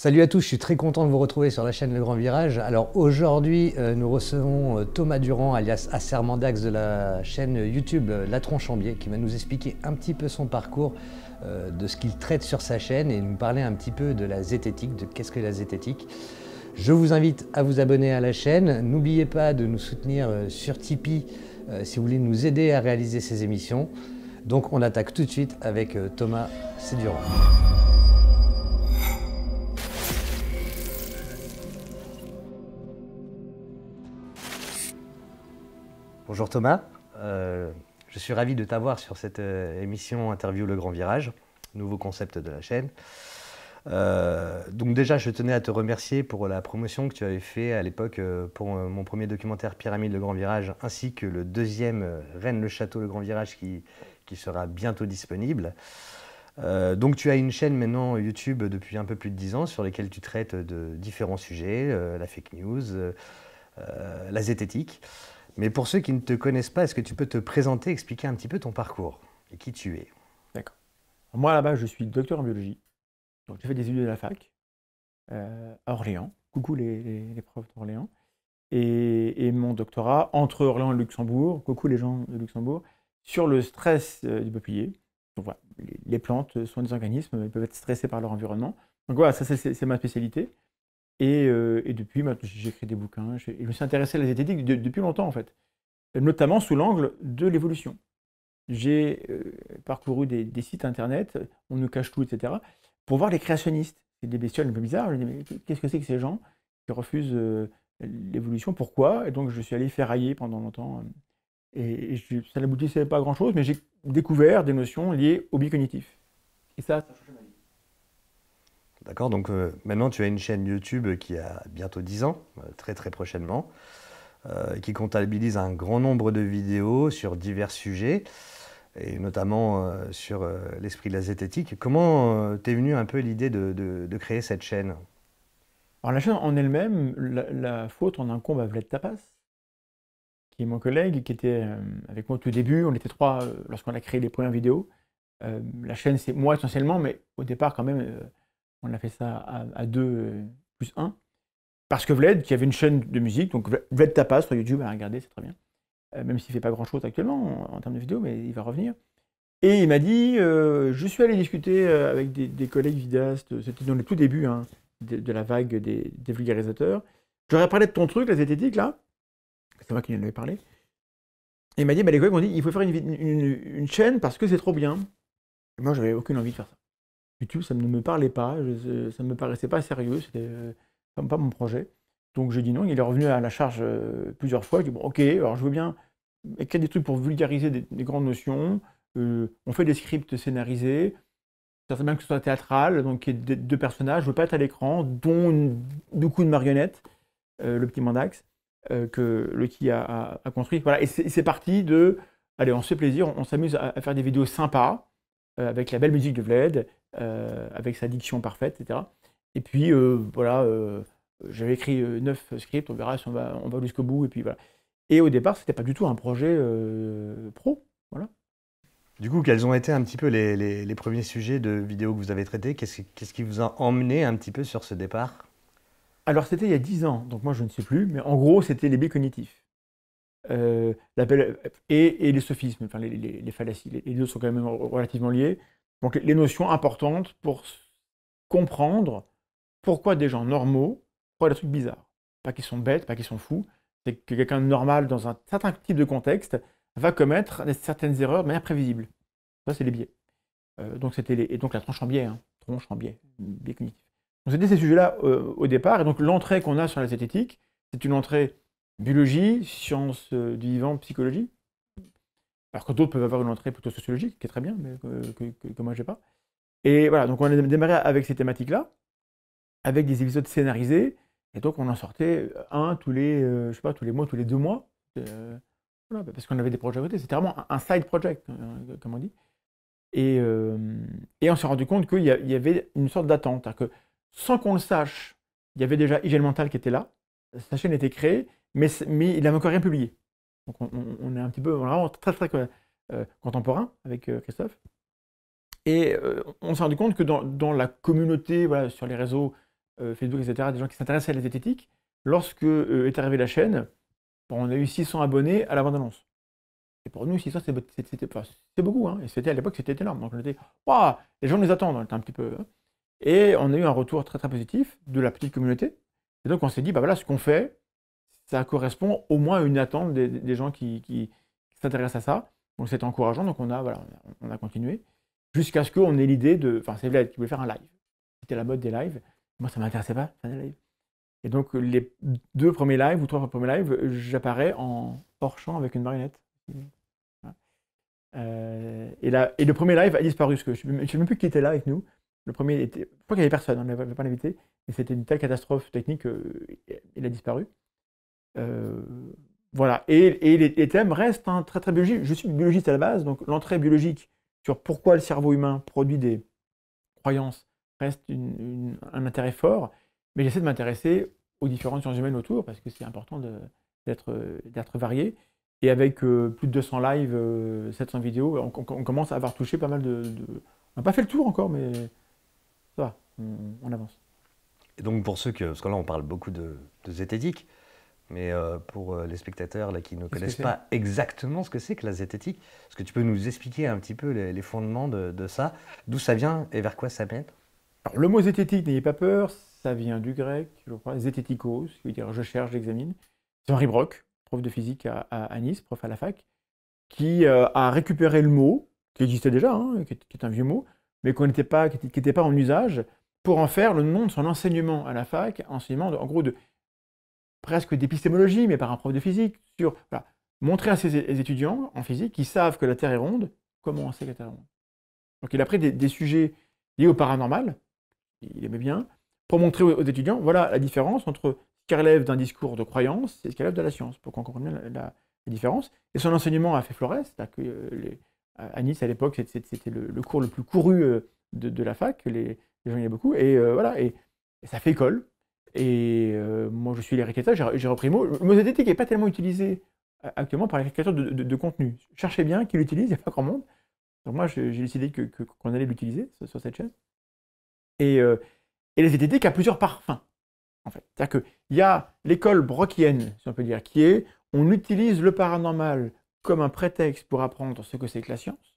Salut à tous, je suis très content de vous retrouver sur la chaîne Le Grand Virage. Alors aujourd'hui, euh, nous recevons euh, Thomas Durand, alias Assermandax de la chaîne YouTube euh, La Tronche qui va nous expliquer un petit peu son parcours, de ce qu'il traite sur sa chaîne et nous parler un petit peu de la zététique, de qu'est-ce que la zététique. Je vous invite à vous abonner à la chaîne. N'oubliez pas de nous soutenir sur Tipeee si vous voulez nous aider à réaliser ces émissions. Donc on attaque tout de suite avec Thomas Durand. Bonjour Thomas, euh, je suis ravi de t'avoir sur cette euh, émission Interview Le Grand Virage, nouveau concept de la chaîne. Euh, donc déjà, je tenais à te remercier pour la promotion que tu avais fait à l'époque pour mon premier documentaire Pyramide Le Grand Virage, ainsi que le deuxième Rennes le Château Le Grand Virage qui, sera bientôt disponible. donc tu as une chaîne maintenant YouTube depuis un peu plus de 10 ans sur laquelle tu traites de différents sujets, la fake news, la zététique. Mais pour ceux qui ne te connaissent pas, est-ce que tu peux te présenter, expliquer un petit peu ton parcours et qui tu es D'accord. Moi, là-bas, je suis docteur en biologie. Donc, j'ai fait des études de la fac euh, à Orléans. Coucou les, profs d'Orléans. Et, mon doctorat entre Orléans et Luxembourg. Coucou les gens de Luxembourg. Sur le stress euh, du peuplier. les, plantes sont des organismes, elles peuvent être stressées par leur environnement. Donc voilà, ça c'est ma spécialité. Euh, et, depuis, j'écris des bouquins. Je, je, me suis intéressé à la zététique depuis longtemps, en fait, notamment sous l'angle de l'évolution. J'ai euh, parcouru des, sites internet, on nous cache tout, etc., pour voir les créationnistes. C'est des bestioles un peu bizarres. qu'est-ce que c'est que ces gens qui refusent euh, l'évolution Pourquoi Et donc, je suis allé ferrailler pendant longtemps. Et, ça n'aboutissait pas à grand-chose, mais j'ai découvert des notions liées au bicognitif. Et ça, D'accord Donc euh, maintenant, tu as une chaîne YouTube qui a bientôt 10 ans, euh, très très prochainement, euh, qui comptabilise un grand nombre de vidéos sur divers sujets, et notamment sur l'esprit de la zététique. Comment t'es venu un peu l'idée de, créer cette chaîne Alors la chaîne en elle-même, la, la, faute en incombe bah, à Vlad Tapas, qui est mon collègue, qui était avec moi au tout début. On était trois lorsqu'on a créé les premières vidéos. la chaîne, c'est moi essentiellement, mais au départ quand même on a fait ça à, 2 plus 1. Parce que Vled, qui avait une chaîne de musique, donc Vlad Tapas sur YouTube, à regarder, c'est très bien. Euh, même s'il ne fait pas grand-chose actuellement en, termes de vidéos, mais il va revenir. Et il m'a dit, euh, je suis allé discuter euh, avec des, collègues vidéastes, c'était dans le tout début hein, de, la vague des, vulgarisateurs. J'aurais parlé de ton truc, la zététique, là. C'est moi qui lui en avais parlé. Et il m'a dit, bah, les collègues m'ont dit, il faut faire une, chaîne parce que c'est trop bien. Et moi, j'avais aucune envie de faire ça. YouTube, ça ne me parlait pas, ça ne me paraissait pas sérieux, c'était euh, pas, pas mon projet. Donc j'ai dit non, il est revenu à la charge euh, plusieurs fois, j'ai dit bon ok, alors je veux bien écrire des trucs pour vulgariser des, grandes notions, euh, on fait des scripts scénarisés, ça serait bien que ce soit théâtral, donc il y deux personnages, je veux pas être à l'écran, dont du coup de marionnette, le petit Mandax, que le qui a, construit. Voilà, et c'est parti de, allez, on se fait plaisir, on, s'amuse à, à, faire des vidéos sympas, avec la belle musique de Vled, euh, avec sa diction parfaite, etc. Et puis, euh, voilà, euh, j'avais écrit neuf scripts, on verra si on va, on va jusqu'au bout, et puis voilà. Et au départ, ce n'était pas du tout un projet pro, voilà. Du coup, quels ont été un petit peu les, premiers sujets de vidéos que vous avez traités Qu'est-ce qui vous a emmené un petit peu sur ce départ Alors, c'était il y a 10 ans, donc moi je ne sais plus, mais en gros, c'était les biais cognitifs. et, et, les sophismes, enfin les, les fallacies. Les, deux sont quand même relativement liés. Donc les notions importantes pour comprendre pourquoi des gens normaux croient des trucs bizarres. Pas qu'ils sont bêtes, pas qu'ils sont fous, c'est que quelqu'un de normal dans un certain type de contexte va commettre certaines erreurs mais imprévisibles prévisible. Ça, c'est les biais. Euh, donc c'était et donc la tranche en biais, hein. tronche en biais, biais cognitif. Donc c'était ces sujets-là euh, au départ, et donc l'entrée qu'on a sur la zététique, c'est une entrée biologie, sciences euh, du vivant, psychologie, alors que d'autres peuvent avoir une entrée plutôt sociologique, qui est très bien, mais euh, que, moi, je n'ai pas. Et voilà, donc on a démarré avec ces thématiques-là, avec des épisodes scénarisés. Et donc, on en sortait euh, un tous les, euh, je sais pas, tous les mois, tous les deux mois. parce qu'on avait des projets à côté. C'était vraiment un side project, comme on dit. Et, on s'est rendu compte qu'il y, avait une sorte d'attente. que sans qu'on le sache, il y avait déjà Hygiène Mentale qui était là. Sa chaîne était créée, mais, mais il n'avait encore rien publié. Donc on, est un petit peu vraiment très très euh, euh, contemporain avec euh, Christophe. Et on s'est rendu compte que dans, dans la communauté, voilà, sur les réseaux Facebook, etc., des gens qui s'intéressaient à la zététique, lorsque est arrivée la chaîne, on a eu 600 abonnés à la bande-annonce. Et pour nous, 600, c'est beaucoup. Hein, et c'était à l'époque, c'était énorme. Donc on était, waouh, les gens nous attendent, on un petit peu. Hein. et on a eu un retour très très positif de la petite communauté. Et donc on s'est dit, bah voilà, ce qu'on fait, ça correspond au moins à une attente des, gens qui, s'intéressent à ça. Donc c'est encourageant, donc on a, voilà, on a, continué. Jusqu'à ce qu'on ait l'idée de. Enfin, c'est Vlad qui voulait faire un live. C'était la mode des lives. Moi, ça ne m'intéressait pas, Et donc, les deux premiers lives ou trois premiers lives, j'apparais en torchant avec une marionnette. Euh, et, là, et le premier live a disparu, parce que je ne sais même plus qui était là avec nous. Le premier était. Je crois qu'il n'y avait personne, on n'avait pas invité. Et c'était une telle catastrophe technique qu'il euh, a disparu. Euh, voilà. Et, les, thèmes restent hein, très très biologiques. Je suis biologiste à la base, donc l'entrée biologique sur pourquoi le cerveau humain produit des croyances reste un intérêt fort. Mais j'essaie de m'intéresser aux différentes sciences humaines autour parce que c'est important d'être varié. Et avec euh, plus de 200 lives, 700 euh, vidéos, on, commence à avoir touché pas mal de. On n'a pas fait le tour encore, mais ça va, on, avance. Et donc pour ceux que, parce que là on parle beaucoup de, de zététique, mais euh, pour euh, les spectateurs là, qui ne connaissent pas exactement ce que c'est que la zététique, est-ce que tu peux nous expliquer un petit peu les, fondements de, ça D'où ça vient et vers quoi ça mène Le mot zététique, n'ayez pas peur, ça vient du grec, je crois, zététikos, qui veut dire je cherche, j'examine. C'est Henri Brock, prof de physique à, Nice, prof à la fac, qui euh, a récupéré le mot, qui existait déjà, hein, qui, est, un vieux mot, mais qu'on pas, qui n'était pas en usage, pour en faire le nom de son enseignement à la fac, enseignement en gros de presque d'épistémologie, mais par un prof de physique, sur montrer à ses étudiants en physique qui savent que la Terre est ronde, comment on sait que la Terre est ronde. Donc il a pris des, sujets liés au paranormal, il aimait bien, pour montrer aux, étudiants, voilà la différence entre ce qui relève d'un discours de croyance et ce qui relève de la science, pour qu'on comprenne la, différence. Et son enseignement a fait Flores, que, euh, les, à Nice à l'époque, c'était le, cours le plus couru euh, de, la fac, les, gens y beaucoup, et euh, voilà, et ça fait école, et euh, moi, je suis les j'ai repris le mot. qui n'est pas tellement utilisé euh, actuellement par les créateurs de, contenu. Cherchez bien qui l'utilise, il n'y a pas grand monde. Donc moi, j'ai décidé qu'on que, qu'on allait l'utiliser sur cette chaîne. Et, euh, et les ZTT qui a plusieurs parfums, en fait. C'est-à-dire qu'il y a l'école brockienne, si on peut dire, qui est on utilise le paranormal comme un prétexte pour apprendre ce que c'est que la science.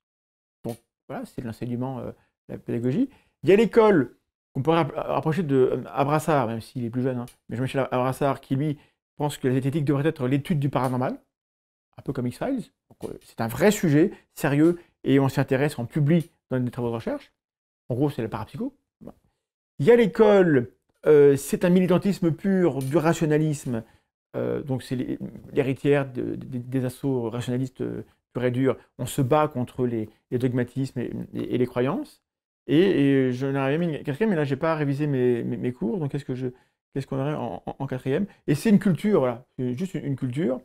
Donc voilà, c'est l'enseignement, la pédagogie. Il y a l'école qu'on pourrait rapprocher de euh, Abrassard, même s'il est plus jeune, hein, mais Jean-Michel Abrassard, qui lui pense que la zététique devrait être l'étude du paranormal, un peu comme X-Files. Euh, c'est un vrai sujet, sérieux, et on s'y intéresse, on publie dans des travaux de recherche. En gros, c'est le parapsycho. Il y a l'école, euh, c'est un militantisme pur, du rationalisme. donc, c'est l'héritière des assauts rationalistes pur et durs. On se bat contre les, dogmatismes et les croyances. Et, je n'avais mis en quatrième, mais là, j'ai pas révisé mes, mes, cours. Donc, qu'est-ce qu'on aurait en, quatrième Et c'est une culture, juste une, culture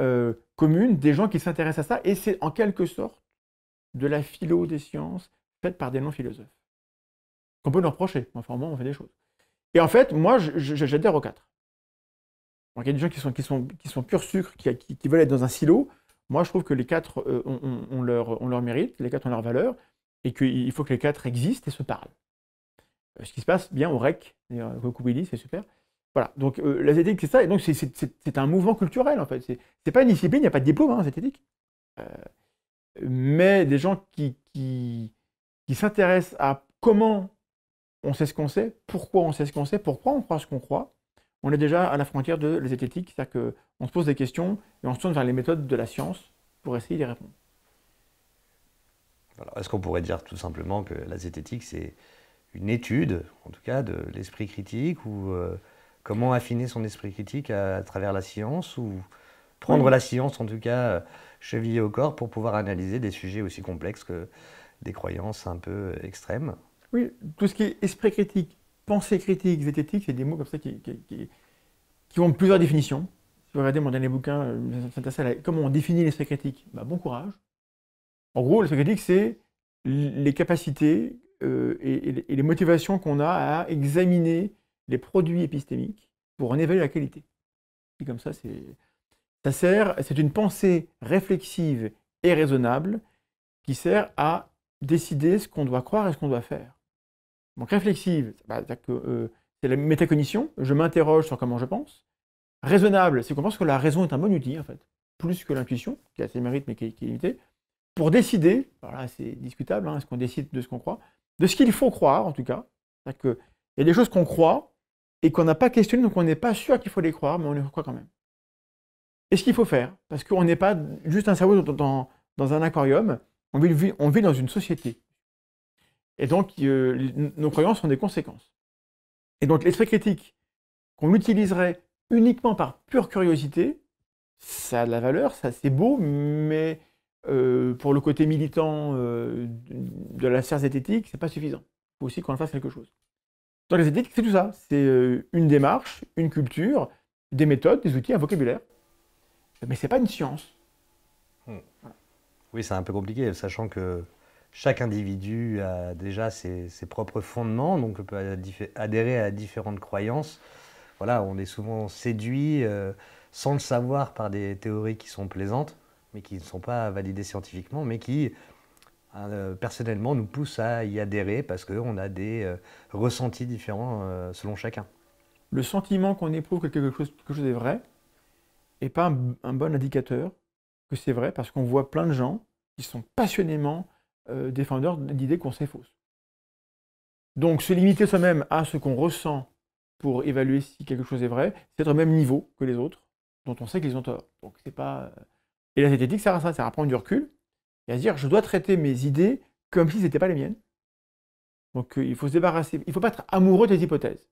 euh, commune des gens qui s'intéressent à ça. Et c'est en quelque sorte de la philo des sciences faite par des non-philosophes. Qu'on peut leur reprocher. Enfin, au on fait des choses. Et en fait, moi, j'adhère aux quatre. il y a des gens qui sont, qui sont, qui sont sucre, qui, veulent être dans un silo. Moi, je trouve que les quatre euh, ont, leur, on leur mérite, les quatre ont leur valeur et qu'il faut que les quatre existent et se parlent. Euh, ce qui se passe bien au REC, c'est super. Voilà, donc euh, la c'est ça, et donc c'est un mouvement culturel en fait. C'est pas une discipline, il n'y a pas de diplôme en hein, euh, mais des gens qui, qui, s'intéressent à comment on sait ce qu'on sait, pourquoi on sait ce qu'on sait, pourquoi on croit ce qu'on croit, on est déjà à la frontière de la zététique, c'est-à-dire qu'on se pose des questions et on se tourne vers les méthodes de la science pour essayer d'y répondre. Est-ce qu'on pourrait dire tout simplement que la zététique, c'est une étude, en tout cas, de l'esprit critique ou euh, comment affiner son esprit critique à, travers la science ou prendre la science, en tout cas, euh, chevillée au corps pour pouvoir analyser des sujets aussi complexes que des croyances un peu euh, extrêmes Oui, tout ce qui est esprit critique, pensée critique, zététique, c'est des mots comme ça qui, qui, ont plusieurs définitions. Si vous regardez mon dernier bouquin, comment on définit l'esprit critique bah, Bon courage en gros, l'esprit critique, c'est les capacités euh, et, les motivations qu'on a à examiner les produits épistémiques pour en évaluer la qualité. comme ça, ça sert, c'est une pensée réflexive et raisonnable qui sert à décider ce qu'on doit croire et ce qu'on doit faire. Donc réflexive, euh, c'est la métacognition, je m'interroge sur comment je pense. Raisonnable, c'est qu'on pense que la raison est un bon outil, en fait, plus que l'intuition, qui a ses mérites mais qui est limitée pour décider, voilà, c'est discutable, hein, est-ce qu'on décide de ce qu'on croit, de ce qu'il faut croire en tout cas. cest y a des choses qu'on croit et qu'on n'a pas questionnées, donc on n'est pas sûr qu'il faut les croire, mais on les croit quand même. Et ce qu'il faut faire, parce qu'on n'est pas juste un cerveau dans, un aquarium, on vit, on vit, dans une société. Et donc euh, nos croyances ont des conséquences. Et donc l'esprit critique qu'on utiliserait uniquement par pure curiosité, ça a de la valeur, ça c'est beau, mais euh, pour le côté militant euh, de la sphère zététique, c'est pas suffisant. Il faut aussi qu'on fasse quelque chose. Dans les zététiques, c'est tout ça. C'est euh, une démarche, une culture, des méthodes, des outils, un vocabulaire. Mais c'est pas une science. Hmm. Oui, c'est un peu compliqué, sachant que chaque individu a déjà ses, propres fondements, donc peut adhérer à différentes croyances. Voilà, on est souvent séduit sans le savoir par des théories qui sont plaisantes mais qui ne sont pas validés scientifiquement, mais qui euh, personnellement nous poussent à y adhérer parce qu'on a des euh, ressentis différents euh, selon chacun. Le sentiment qu'on éprouve que quelque chose, est vrai n'est pas un, bon indicateur que c'est vrai parce qu'on voit plein de gens qui sont passionnément euh, défendeurs d'idées qu'on sait fausses. Donc se limiter soi-même à ce qu'on ressent pour évaluer si quelque chose est vrai, c'est être au même niveau que les autres dont on sait qu'ils ont tort. Donc c'est pas et la zététique sert à ça, sert à prendre du recul et à dire je dois traiter mes idées comme si ce n'étaient pas les miennes. Donc euh, il faut se débarrasser, il ne faut pas être amoureux des hypothèses.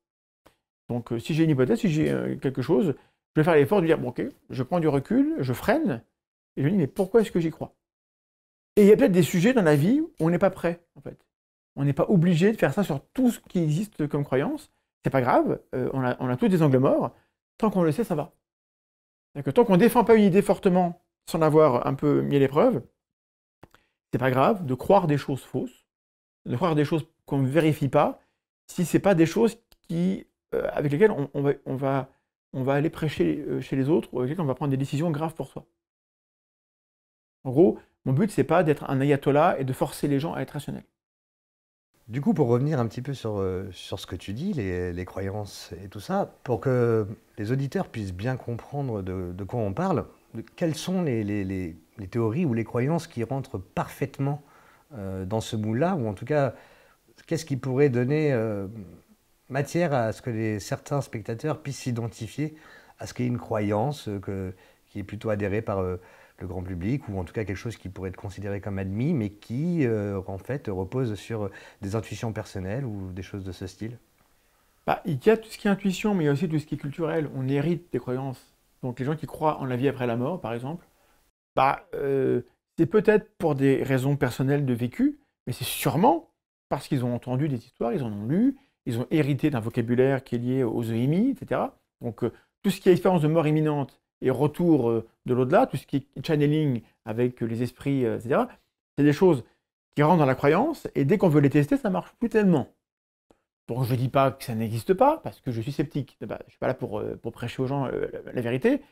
Donc euh, si j'ai une hypothèse, si j'ai euh, quelque chose, je vais faire l'effort de dire bon, ok, je prends du recul, je freine et je me dis mais pourquoi est-ce que j'y crois Et il y a peut-être des sujets dans la vie où on n'est pas prêt en fait. On n'est pas obligé de faire ça sur tout ce qui existe comme croyance. C'est pas grave, on a, tous des angles morts. Tant qu'on le sait, ça va. Que tant qu'on ne défend pas une idée fortement sans avoir un peu mis à l'épreuve, c'est pas grave de croire des choses fausses, de croire des choses qu'on ne vérifie pas, si ce c'est pas des choses qui, euh, avec lesquelles on, va, aller prêcher euh, chez les autres, ou avec lesquelles on va prendre des décisions graves pour soi. En gros, mon but, n'est pas d'être un ayatollah et de forcer les gens à être rationnels. Du coup, pour revenir un petit peu sur, euh, ce que tu dis, les, croyances et tout ça, pour que les auditeurs puissent bien comprendre de quoi on parle, quelles sont les, théories ou les croyances qui rentrent parfaitement euh, dans ce moule-là, ou en tout cas, qu'est-ce qui pourrait donner euh, matière à ce que certains spectateurs puissent s'identifier à ce qu'est une croyance euh, que, qui est plutôt adhérée par le grand public, ou en tout cas quelque chose qui pourrait être considéré comme admis, mais qui en fait repose sur des intuitions personnelles ou des choses de ce style bah, Il y a tout ce qui est intuition, mais il y a aussi tout ce qui est culturel. On hérite des croyances donc les gens qui croient en la vie après la mort, par exemple, bah, euh, c'est peut-être pour des raisons personnelles de vécu, mais c'est sûrement parce qu'ils ont entendu des histoires, ils en ont lu, ils ont hérité d'un vocabulaire qui est lié aux EMI, etc. Donc euh, tout ce qui est expérience de mort imminente et retour euh, de l'au-delà, tout ce qui est channeling avec les esprits, etc., c'est des choses qui rentrent dans la croyance, et dès qu'on veut les tester, ça marche plus tellement. Bon, je ne dis pas que ça n'existe pas, parce que je suis sceptique. Ah bah, je ne suis pas là pour, euh, prêcher aux gens euh, la, vérité.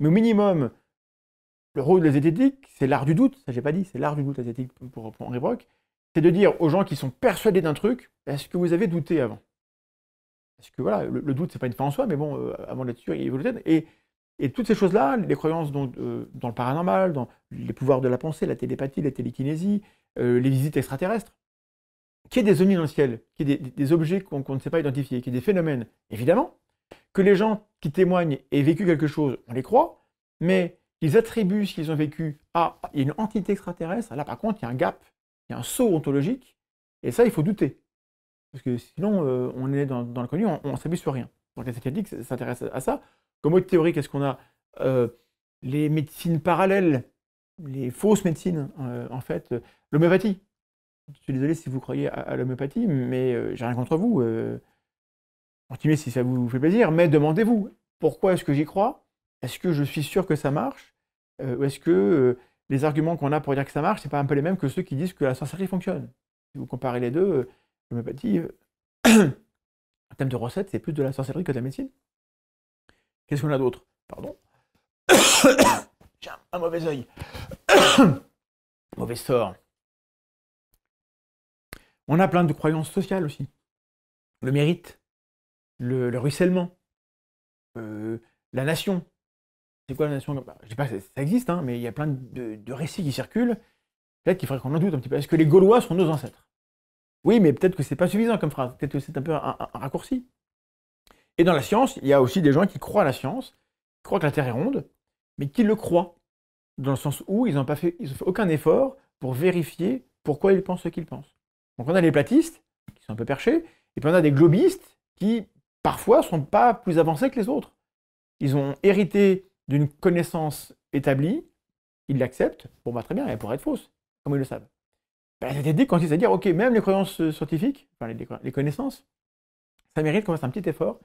Mais au minimum, le rôle la zététique, c'est l'art du doute. Ça, j'ai pas dit, c'est l'art du doute, la pour, Henri Brock. C'est de dire aux gens qui sont persuadés d'un truc, bah, est-ce que vous avez douté avant Parce que voilà, le, doute, doute, n'est pas une fin en soi, mais bon, euh, avant d'être sûr, il évolue. Et, et toutes ces choses-là, les croyances dans, le paranormal, dans les pouvoirs de la pensée, la télépathie, la télékinésie, les visites extraterrestres, qu'il y ait des zones dans le ciel, qu'il y des, objets qu'on ne sait pas identifier, qu'il y des phénomènes, évidemment, que les gens qui témoignent aient vécu quelque chose, on les croit, mais qu'ils attribuent ce qu'ils ont vécu à une entité extraterrestre, là par contre, il y a un gap, il y a un saut ontologique, et ça, il faut douter. Parce que sinon, euh, on est dans, dans le connu, on, ne s'abuse sur rien. Donc les scientifiques s'intéressent à ça. Comme autre théorie, qu'est-ce qu'on a euh, Les médecines parallèles, les fausses médecines, euh, en fait, l'homéopathie. Je suis désolé si vous croyez à, l'homéopathie, mais euh, j'ai rien contre vous. Euh, continuez si ça vous fait plaisir, mais demandez-vous pourquoi est-ce que j'y crois Est-ce que je suis sûr que ça marche euh, Ou est-ce que euh, les arguments qu'on a pour dire que ça marche, c'est pas un peu les mêmes que ceux qui disent que la sorcellerie fonctionne Si vous comparez les deux, l'homéopathie, en termes de recettes, c'est plus de la sorcellerie que de la médecine. Qu'est-ce qu'on a d'autre Pardon. j'ai un, un mauvais œil. mauvais sort. On a plein de croyances sociales aussi. Le mérite, le, ruissellement, euh, la nation. C'est quoi la nation bah, Je ne sais pas, ça, ça existe, hein, mais il y a plein de, récits qui circulent. Peut-être qu'il faudrait qu'on en doute un petit peu. Est-ce que les Gaulois sont nos ancêtres Oui, mais peut-être que c'est pas suffisant comme phrase. Peut-être que c'est un peu un, raccourci. Et dans la science, il y a aussi des gens qui croient à la science, qui croient que la Terre est ronde, mais qui le croient. Dans le sens où ils n'ont fait aucun effort pour vérifier pourquoi ils pensent ce qu'ils pensent. Donc on a les platistes, qui sont un peu perchés, et puis on a des globistes qui, parfois, sont pas plus avancés que les autres. Ils ont hérité d'une connaissance établie, ils l'acceptent, bon bah très bien, elle pourrait être fausse, comme ils le savent. Ben, bah, dit quand consiste à dire, ok, même les croyances euh, scientifiques, enfin les, les connaissances, ça mérite qu'on fasse un petit effort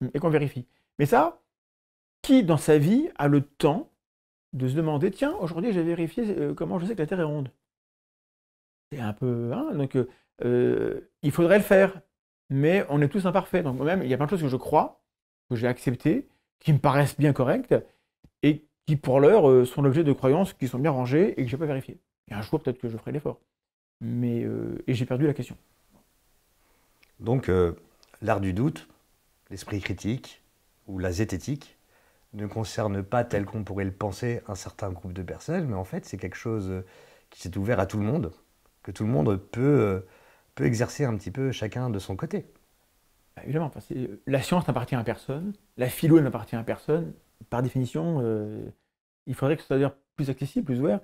hum, et qu'on vérifie. Mais ça, qui dans sa vie a le temps de se demander, tiens, aujourd'hui j'ai vérifié euh, comment je sais que la Terre est ronde c'est un peu. Hein, donc, euh, euh, il faudrait le faire. Mais on est tous imparfaits. Donc, moi-même, il y a plein de choses que je crois, que j'ai acceptées, qui me paraissent bien correctes, et qui, pour l'heure, euh, sont l'objet de croyances qui sont bien rangées et que je n'ai pas vérifiées. Et un jour, peut-être que je ferai l'effort. Mais, et j'ai perdu la question. Donc, l'art du doute, l'esprit critique ou la zététique ne concerne pas, tel qu'on pourrait le penser, un certain groupe de personnes, mais en fait, c'est quelque chose qui s'est ouvert à tout le monde, que tout le monde euh, peut, exercer un petit peu chacun de son côté. Bah, évidemment, euh, la science n'appartient à personne, la philo n'appartient à personne. Par définition, euh, il faudrait que ce soit plus accessible, plus ouvert.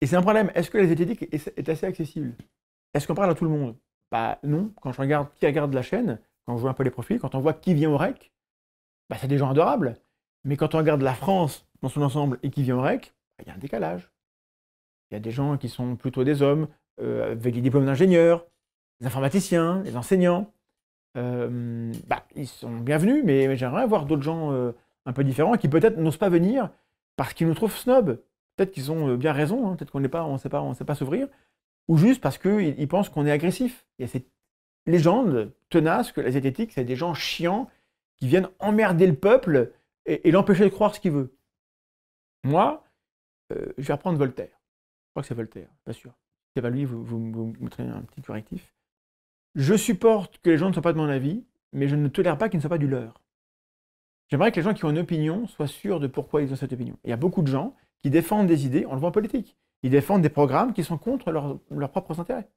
Et c'est un problème. Est-ce que la zététique est assez accessible Est-ce qu'on parle à tout le monde bah, non. Quand je regarde qui regarde la chaîne, quand je vois un peu les profils, quand on voit qui vient au REC, bah, c'est des gens adorables. Mais quand on regarde la France dans son ensemble et qui vient au REC, il y a un décalage. Il y a des gens qui sont plutôt des hommes, euh, avec des diplômes d'ingénieurs, les informaticiens, les enseignants. Euh, bah, ils sont bienvenus, mais, j'aimerais avoir d'autres gens euh, un peu différents qui peut-être n'osent pas venir parce qu'ils nous trouvent snobs. Peut-être qu'ils ont bien raison, hein, peut-être qu'on ne sait pas, on sait pas s'ouvrir, ou juste parce qu'ils ils pensent qu'on est agressif. Il y a cette légende tenace que les zététique, c'est des gens chiants qui viennent emmerder le peuple et, l'empêcher de croire ce qu'il veut. Moi, je vais reprendre Voltaire. Je crois que c'est Voltaire, pas sûr va vous, vous, vous un petit correctif. Je supporte que les gens ne soient pas de mon avis, mais je ne tolère pas qu'ils ne soient pas du leur. J'aimerais que les gens qui ont une opinion soient sûrs de pourquoi ils ont cette opinion. Il y a beaucoup de gens qui défendent des idées, on le voit politique. Ils défendent des programmes qui sont contre leurs propres intérêts.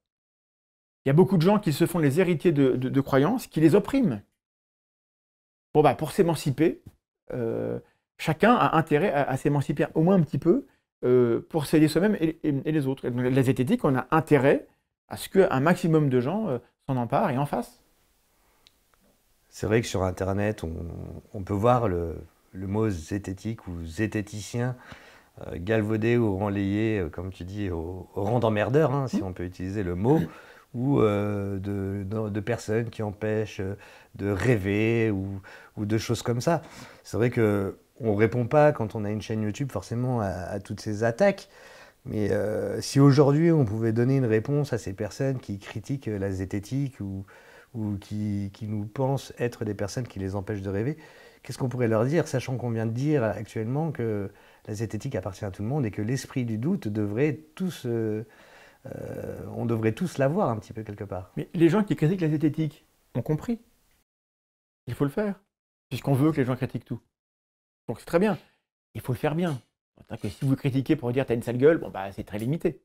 Il y a beaucoup de gens qui se font les héritiers de, de, croyances, qui les oppriment. Bon, bah, pour s'émanciper, euh, chacun a intérêt à s'émanciper au moins un petit peu euh, pour s'aider soi-même et, les autres. donc, la zététique, on a intérêt à ce qu'un maximum de gens euh, s'en emparent et en fassent. C'est vrai que sur Internet, on, peut voir le, mot zététique ou zététicien euh, galvaudé ou renlayé, comme tu dis, au, rang d'emmerdeur, hein, si mmh. on peut utiliser le mot. ou de, personnes qui empêchent de rêver ou, ou de choses comme ça. C'est vrai que on répond pas quand on a une chaîne YouTube forcément à, toutes ces attaques. Mais euh, si aujourd'hui on pouvait donner une réponse à ces personnes qui critiquent la zététique ou, qui, nous pensent être des personnes qui les empêchent de rêver, qu'est-ce qu'on pourrait leur dire, sachant qu'on vient de dire actuellement que la zététique appartient à tout le monde et que l'esprit du doute devrait tous, euh, euh, on devrait tous l'avoir un petit peu quelque part. Mais les gens qui critiquent la zététique ont compris. Il faut le faire, puisqu'on veut que les gens critiquent tout. Donc c'est très bien. Il faut le faire bien. si vous critiquez pour dire t'as une sale gueule, bah, c'est très limité.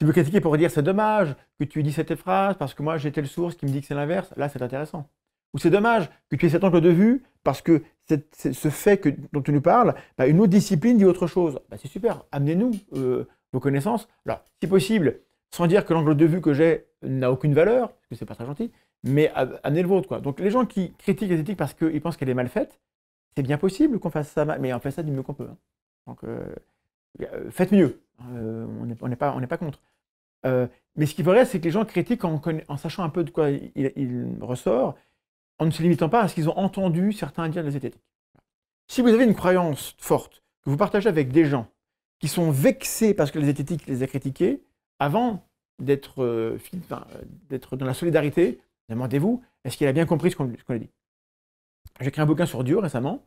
Si vous critiquez pour dire c'est dommage que tu aies dit cette phrase parce que moi j'ai telle source qui me dit que c'est l'inverse, là c'est intéressant. Ou c'est dommage que tu aies cet angle de vue parce que ce fait que, dont tu nous parles, bah, une autre discipline dit autre chose. Bah, c'est super, amenez-nous euh, vos connaissances. Alors, si possible, sans dire que l'angle de vue que j'ai n'a aucune valeur, parce que c'est pas très gentil, mais ah, amenez le vôtre. Donc les gens qui critiquent les parce qu'ils pensent qu'elle est mal faite, c'est bien possible qu'on fasse ça, mais on fait ça du mieux qu'on peut. Hein. Donc, euh, euh, faites mieux. Hein, euh, on n'est pas, contre. mais ce qu'il faudrait, c'est que les gens critiquent en, sachant un peu de quoi il, ressort, en ne se limitant pas à ce qu'ils ont entendu certains indiens de la zététique. Si vous avez une croyance forte que vous partagez avec des gens qui sont vexés parce que les Zététique les a critiqués, avant d'être dans la solidarité, demandez-vous, est-ce qu'il a bien compris ce qu'on qu dit j'ai écrit un bouquin sur Dieu récemment,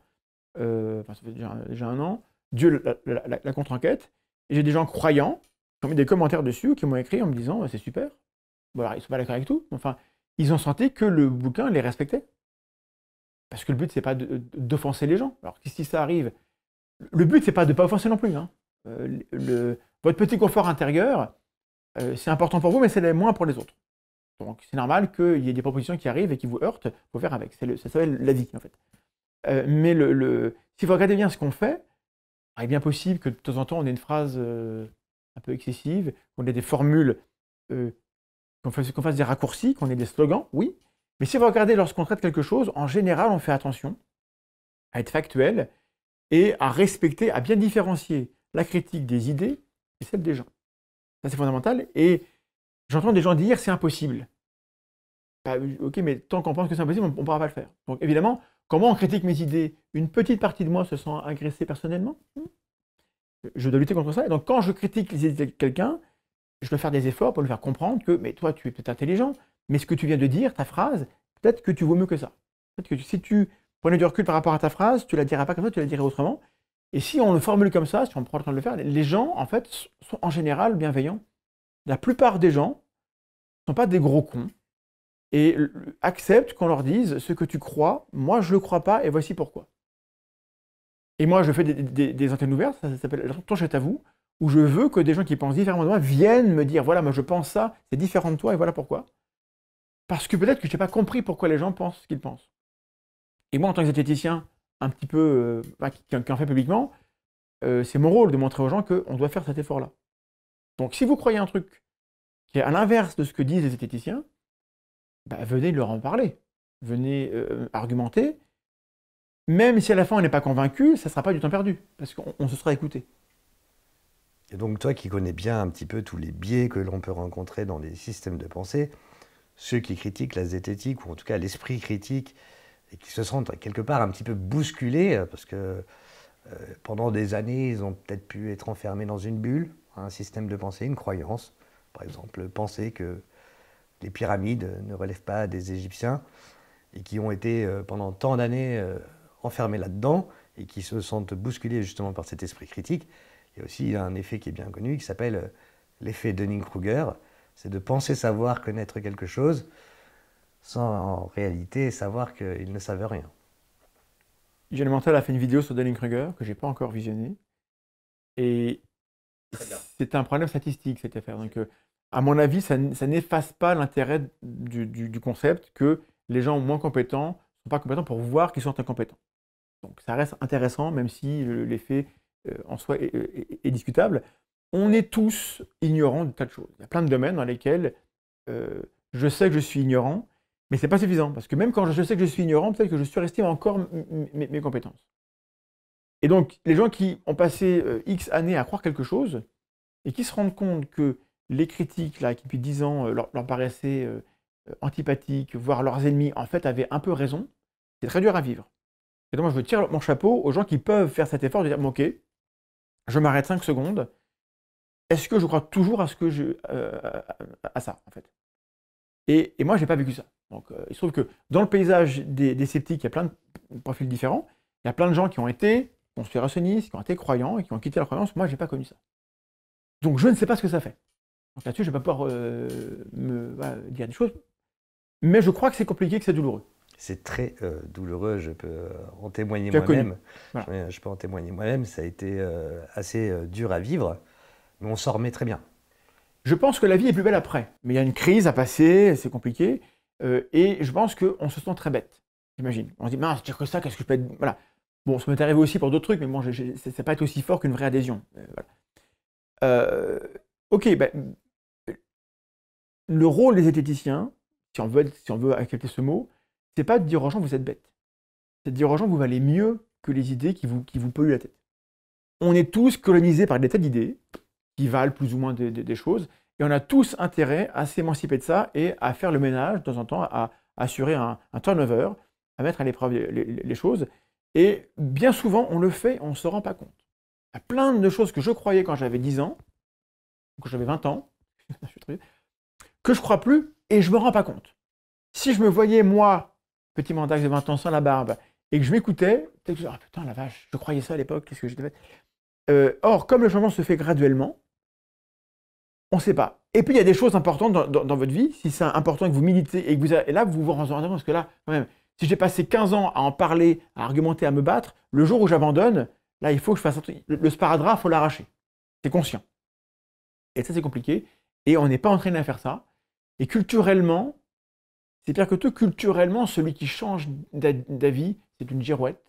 euh, ça fait déjà, un an, Dieu, la, contre-enquête, et j'ai des gens croyants qui ont mis des commentaires dessus, qui m'ont écrit en me disant bah, c'est super. voilà ils sont pas d'accord avec tout, enfin, ils ont senti que le bouquin les respectait. Parce que le but, c'est pas d'offenser les gens. Alors, si ça arrive, le but, c'est pas de ne pas offenser non plus. Hein. Euh, votre petit confort intérieur, euh, c'est important pour vous, mais c'est moins pour les autres. Donc c'est normal qu'il y ait des propositions qui arrivent et qui vous heurtent, il faut faire avec. ça s'appelle la vie, en fait. Euh, mais le, si vous regardez bien ce qu'on fait, ah, il est bien possible que de temps en temps on ait une phrase euh, un peu excessive, qu'on ait des formules, euh, qu'on fasse, fasse, des raccourcis, qu'on ait des slogans, oui. Mais si vous regardez lorsqu'on traite quelque chose, en général, on fait attention à être factuel et à respecter, à bien différencier la critique des idées et celle des gens. Ça, c'est fondamental. Et J'entends des gens dire c'est impossible. Bah, ok, mais tant qu'on pense que c'est impossible, on ne pourra pas le faire. Donc évidemment, comment on critique mes idées Une petite partie de moi se sent agressée personnellement. Je dois lutter contre ça. Et donc quand je critique les idées de quelqu'un, je dois faire des efforts pour le faire comprendre que, mais toi, tu es peut-être intelligent, mais ce que tu viens de dire, ta phrase, peut-être que tu vaux mieux que ça. Peut-être que si tu prenais du recul par rapport à ta phrase, tu la dirais pas comme ça, tu la dirais autrement. Et si on le formule comme ça, si on prend le temps de le faire, les gens, en fait, sont en général bienveillants la plupart des gens ne sont pas des gros cons et acceptent qu'on leur dise ce que tu crois, moi je ne le crois pas et voici pourquoi. Et moi je fais des, antennes ouvertes, ça, ça s'appelle Tonchette à vous, où je veux que des gens qui pensent différemment de moi viennent me dire voilà, moi je pense ça, c'est différent de toi et voilà pourquoi. Parce que peut-être que je n'ai pas compris pourquoi les gens pensent ce qu'ils pensent. Et moi en tant que zététicien, un petit peu, euh, qui, en fait publiquement, euh, c'est mon rôle de montrer aux gens qu'on doit faire cet effort-là. Donc si vous croyez un truc qui est à l'inverse de ce que disent les esthéticiens, bah, venez leur en parler, venez euh, argumenter. Même si à la fin on n'est pas convaincu, ça ne sera pas du temps perdu, parce qu'on se sera écouté. Et donc toi qui connais bien un petit peu tous les biais que l'on peut rencontrer dans les systèmes de pensée, ceux qui critiquent la zététique, ou en tout cas l'esprit critique, et qui se sentent quelque part un petit peu bousculés, parce que euh, pendant des années, ils ont peut-être pu être enfermés dans une bulle, un système de pensée, une croyance. Par exemple, penser que les pyramides ne relèvent pas des Égyptiens et qui ont été euh, pendant tant d'années euh, enfermés là-dedans et qui se sentent bousculés justement par cet esprit critique. Il y a aussi un effet qui est bien connu qui s'appelle euh, l'effet Dunning-Kruger. C'est de penser savoir connaître quelque chose sans en réalité savoir qu'ils ne savent rien. Julien Mantel a fait une vidéo sur Dunning-Kruger que j'ai pas encore visionnée. Et c'est un problème statistique cette affaire. Donc, euh, à mon avis, ça, n'efface pas l'intérêt du, concept que les gens moins compétents ne sont pas compétents pour voir qu'ils sont incompétents. Donc, ça reste intéressant, même si l'effet euh, en soi euh, est, discutable. On est tous ignorants de tas de choses. Il y a plein de domaines dans lesquels je sais que je suis ignorant, mais ce n'est pas suffisant parce que même quand je sais que je suis ignorant, peut-être que je resté encore mes compétences. Et donc, les gens qui ont passé euh, X années à croire quelque chose et qui se rendent compte que les critiques, là, qui depuis 10 ans euh, leur, paraissaient euh, antipathiques, voire leurs ennemis, en fait, avaient un peu raison, c'est très dur à vivre. Et donc, moi, je veux tirer mon chapeau aux gens qui peuvent faire cet effort de dire Ok, je m'arrête 5 secondes. Est-ce que je crois toujours à ce que je. À, ça, en fait Et, et moi, je n'ai pas vécu ça. Donc, il se trouve que dans le paysage des, des sceptiques, il y a plein de profils différents. Il y a plein de gens qui ont été ont été qui ont été croyants et qui ont quitté la croyance. Moi, j'ai pas connu ça. Donc, je ne sais pas ce que ça fait. Donc là-dessus, je ne vais pas pouvoir euh, me dire des choses. Mais je crois que c'est compliqué, que c'est douloureux. C'est très euh, douloureux, je peux euh, en témoigner moi-même. Je peux en témoigner moi-même, ça a été assez dur à vivre, mais on s'en remet très bien. Je pense que la vie est plus belle après, mais il y a une crise à passer, c'est compliqué, et je pense qu'on se sent très bête, j'imagine. On se dit, mince, dire que ça, qu'est-ce que je peux être... Voilà. Bon, ça m'est arrivé aussi pour d'autres trucs, mais bon, ça n'a pas été aussi fort qu'une vraie adhésion. Euh, euh, ok, ben le rôle des esthéticiens, si on veut, si on veut accepter ce mot, c'est pas de dire aux gens vous êtes bête. C'est de dire aux gens vous valez mieux que les idées qui vous, qui vous polluent la tête. On est tous colonisés par des tas d'idées qui valent plus ou moins des, choses, et on a tous intérêt à s'émanciper de ça et à faire le ménage de temps en temps, à, assurer un, turnover, à mettre à l'épreuve les, choses. Et bien souvent, on le fait, on ne se rend pas compte. Il y a plein de choses que je croyais quand j'avais 10 ans, quand j'avais 20 ans, que je crois plus et je me rends pas compte. Si je me voyais, moi, petit mandat de 20 ans sans la barbe, et que je m'écoutais, peut-être que je ah putain la vache, je croyais ça à l'époque, qu'est-ce que j'étais fait euh, Or, comme le changement se fait graduellement, on ne sait pas. Et puis il y a des choses importantes dans, votre vie, si c'est important que vous militez et que vous et là vous vous rendez compte parce que là quand même si j'ai passé 15 ans à en parler, à argumenter, à me battre, le jour où j'abandonne, là, il faut que je fasse Le, sparadrap, il faut l'arracher. C'est conscient. Et ça, c'est compliqué. Et on n'est pas entraîné à faire ça. Et culturellement, c'est pire que tout. Culturellement, celui qui change d'avis, c'est une girouette.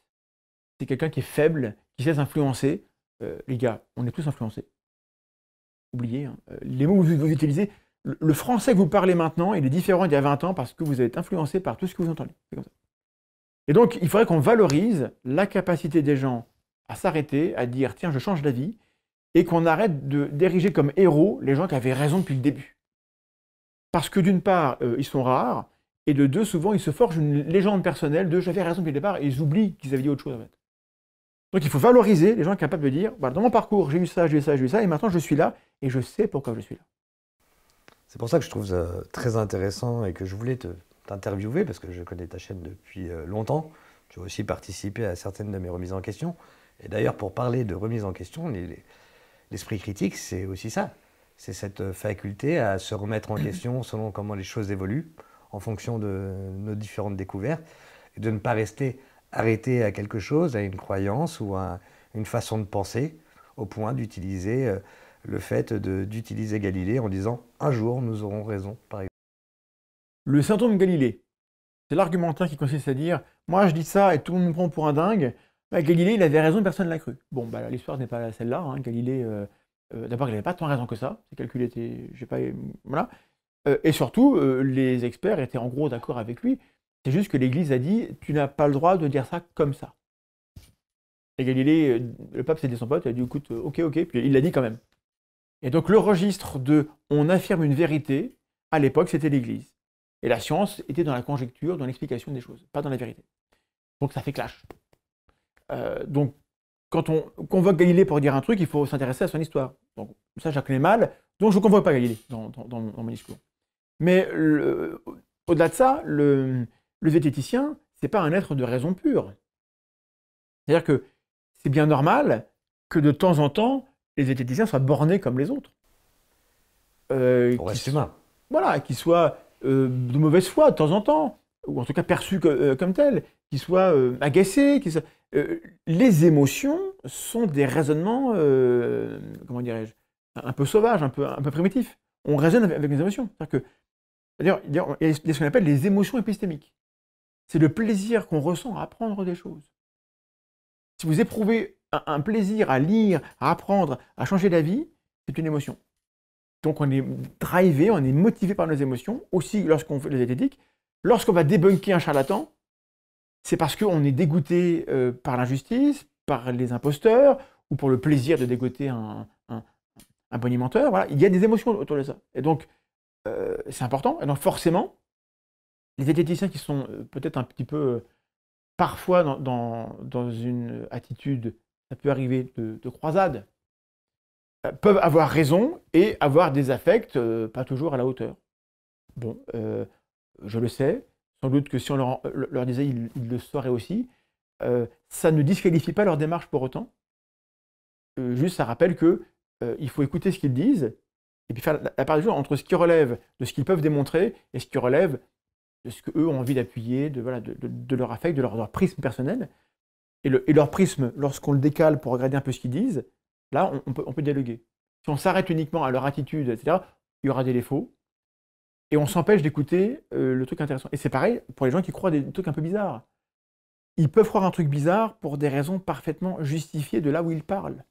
C'est quelqu'un qui est faible, qui sait s'influencer. Euh, les gars, on est tous influencés. Oubliez, hein. euh, les mots que vous utilisez, le français que vous parlez maintenant, il est différent d'il y a 20 ans parce que vous êtes influencé par tout ce que vous entendez. Et donc, il faudrait qu'on valorise la capacité des gens à s'arrêter, à dire tiens, je change d'avis, et qu'on arrête de d'ériger comme héros les gens qui avaient raison depuis le début. Parce que d'une part, euh, ils sont rares, et de deux, souvent, ils se forgent une légende personnelle de j'avais raison depuis le départ, et ils oublient qu'ils avaient dit autre chose en fait. Donc il faut valoriser les gens capables de dire dans mon parcours, j'ai eu ça, j'ai eu ça, j'ai eu ça, et maintenant je suis là, et je sais pourquoi je suis là. C'est pour ça que je trouve ça très intéressant et que je voulais t'interviewer parce que je connais ta chaîne depuis euh, longtemps. Tu as aussi participé à certaines de mes remises en question. Et d'ailleurs, pour parler de remise en question, l'esprit critique, c'est aussi ça. C'est cette euh, faculté à se remettre en question selon comment les choses évoluent, en fonction de nos différentes découvertes, et de ne pas rester arrêté à quelque chose, à une croyance ou à une façon de penser, au point d'utiliser euh, le fait d'utiliser Galilée en disant un jour nous aurons raison, par exemple. Le symptôme Galilée, c'est l'argumentaire qui consiste à dire moi je dis ça et tout le monde me prend pour un dingue. Bah, Galilée, il avait raison, personne ne l'a cru. Bon, bah, l'histoire n'est pas celle-là. Hein. Galilée, euh, euh, d'abord, il n'avait pas tant raison que ça. Ses calculs étaient. Pas, voilà. Euh, et surtout, les experts étaient en gros d'accord avec lui. C'est juste que l'Église a dit tu n'as pas le droit de dire ça comme ça. Et Galilée, le pape, c'était son pote, il a dit écoute, ok, ok, puis il l'a dit quand même. Et donc le registre de on affirme une vérité, à l'époque c'était l'Église. Et la science était dans la conjecture, dans l'explication des choses, pas dans la vérité. Donc ça fait clash. Euh, donc quand on convoque Galilée pour dire un truc, il faut s'intéresser à son histoire. Donc ça, je mal, donc je ne convoque pas Galilée dans, mon discours. Mais au-delà de ça, le, le zététicien, n'est pas un être de raison pure. C'est-à-dire que c'est bien normal que de temps en temps, les États-Unis soient bornés comme les autres. Euh, voilà, qu'ils soient euh, de mauvaise foi de temps en temps, ou en tout cas perçus euh, comme tel qu'ils soient agacés. les émotions sont des raisonnements, comment dirais-je, un peu sauvages, un peu, un peu primitifs. On raisonne avec, les émotions. D'ailleurs, il y a ce qu'on appelle les émotions épistémiques. C'est le plaisir qu'on ressent à apprendre des choses. Si vous éprouvez un plaisir à lire, à apprendre, à changer d'avis, c'est une émotion. Donc on est drivé, on est motivé par nos émotions, aussi lorsqu'on fait les ététiques, Lorsqu'on va débunker un charlatan, c'est parce qu'on est dégoûté euh, par l'injustice, par les imposteurs, ou pour le plaisir de dégoûter un, un, un bonimenteur. Voilà. Il y a des émotions autour de ça. Et donc, euh, c'est important. Et donc forcément, les ététiciens qui sont euh, peut-être un petit peu, parfois dans, une attitude ça peut arriver de, croisade, euh, peuvent avoir raison et avoir des affects euh, pas toujours à la hauteur. Bon, euh, je le sais, sans doute que si on leur, disait, ils, le sauraient aussi. ça ne disqualifie pas leur démarche pour autant. juste, ça rappelle qu'il faut écouter ce qu'ils disent et puis faire la, part du jour entre ce qui relève de ce qu'ils peuvent démontrer et ce qui relève de ce qu'eux ont envie d'appuyer, de, leur affect, de leur prisme personnel et, leur prisme, lorsqu'on le décale pour regarder un peu ce qu'ils disent, là, on, peut, dialoguer. Si on s'arrête uniquement à leur attitude, etc., il y aura des défauts. Et on s'empêche d'écouter euh, le truc intéressant. Et c'est pareil pour les gens qui croient des trucs un peu bizarres. Ils peuvent croire un truc bizarre pour des raisons parfaitement justifiées de là où ils parlent.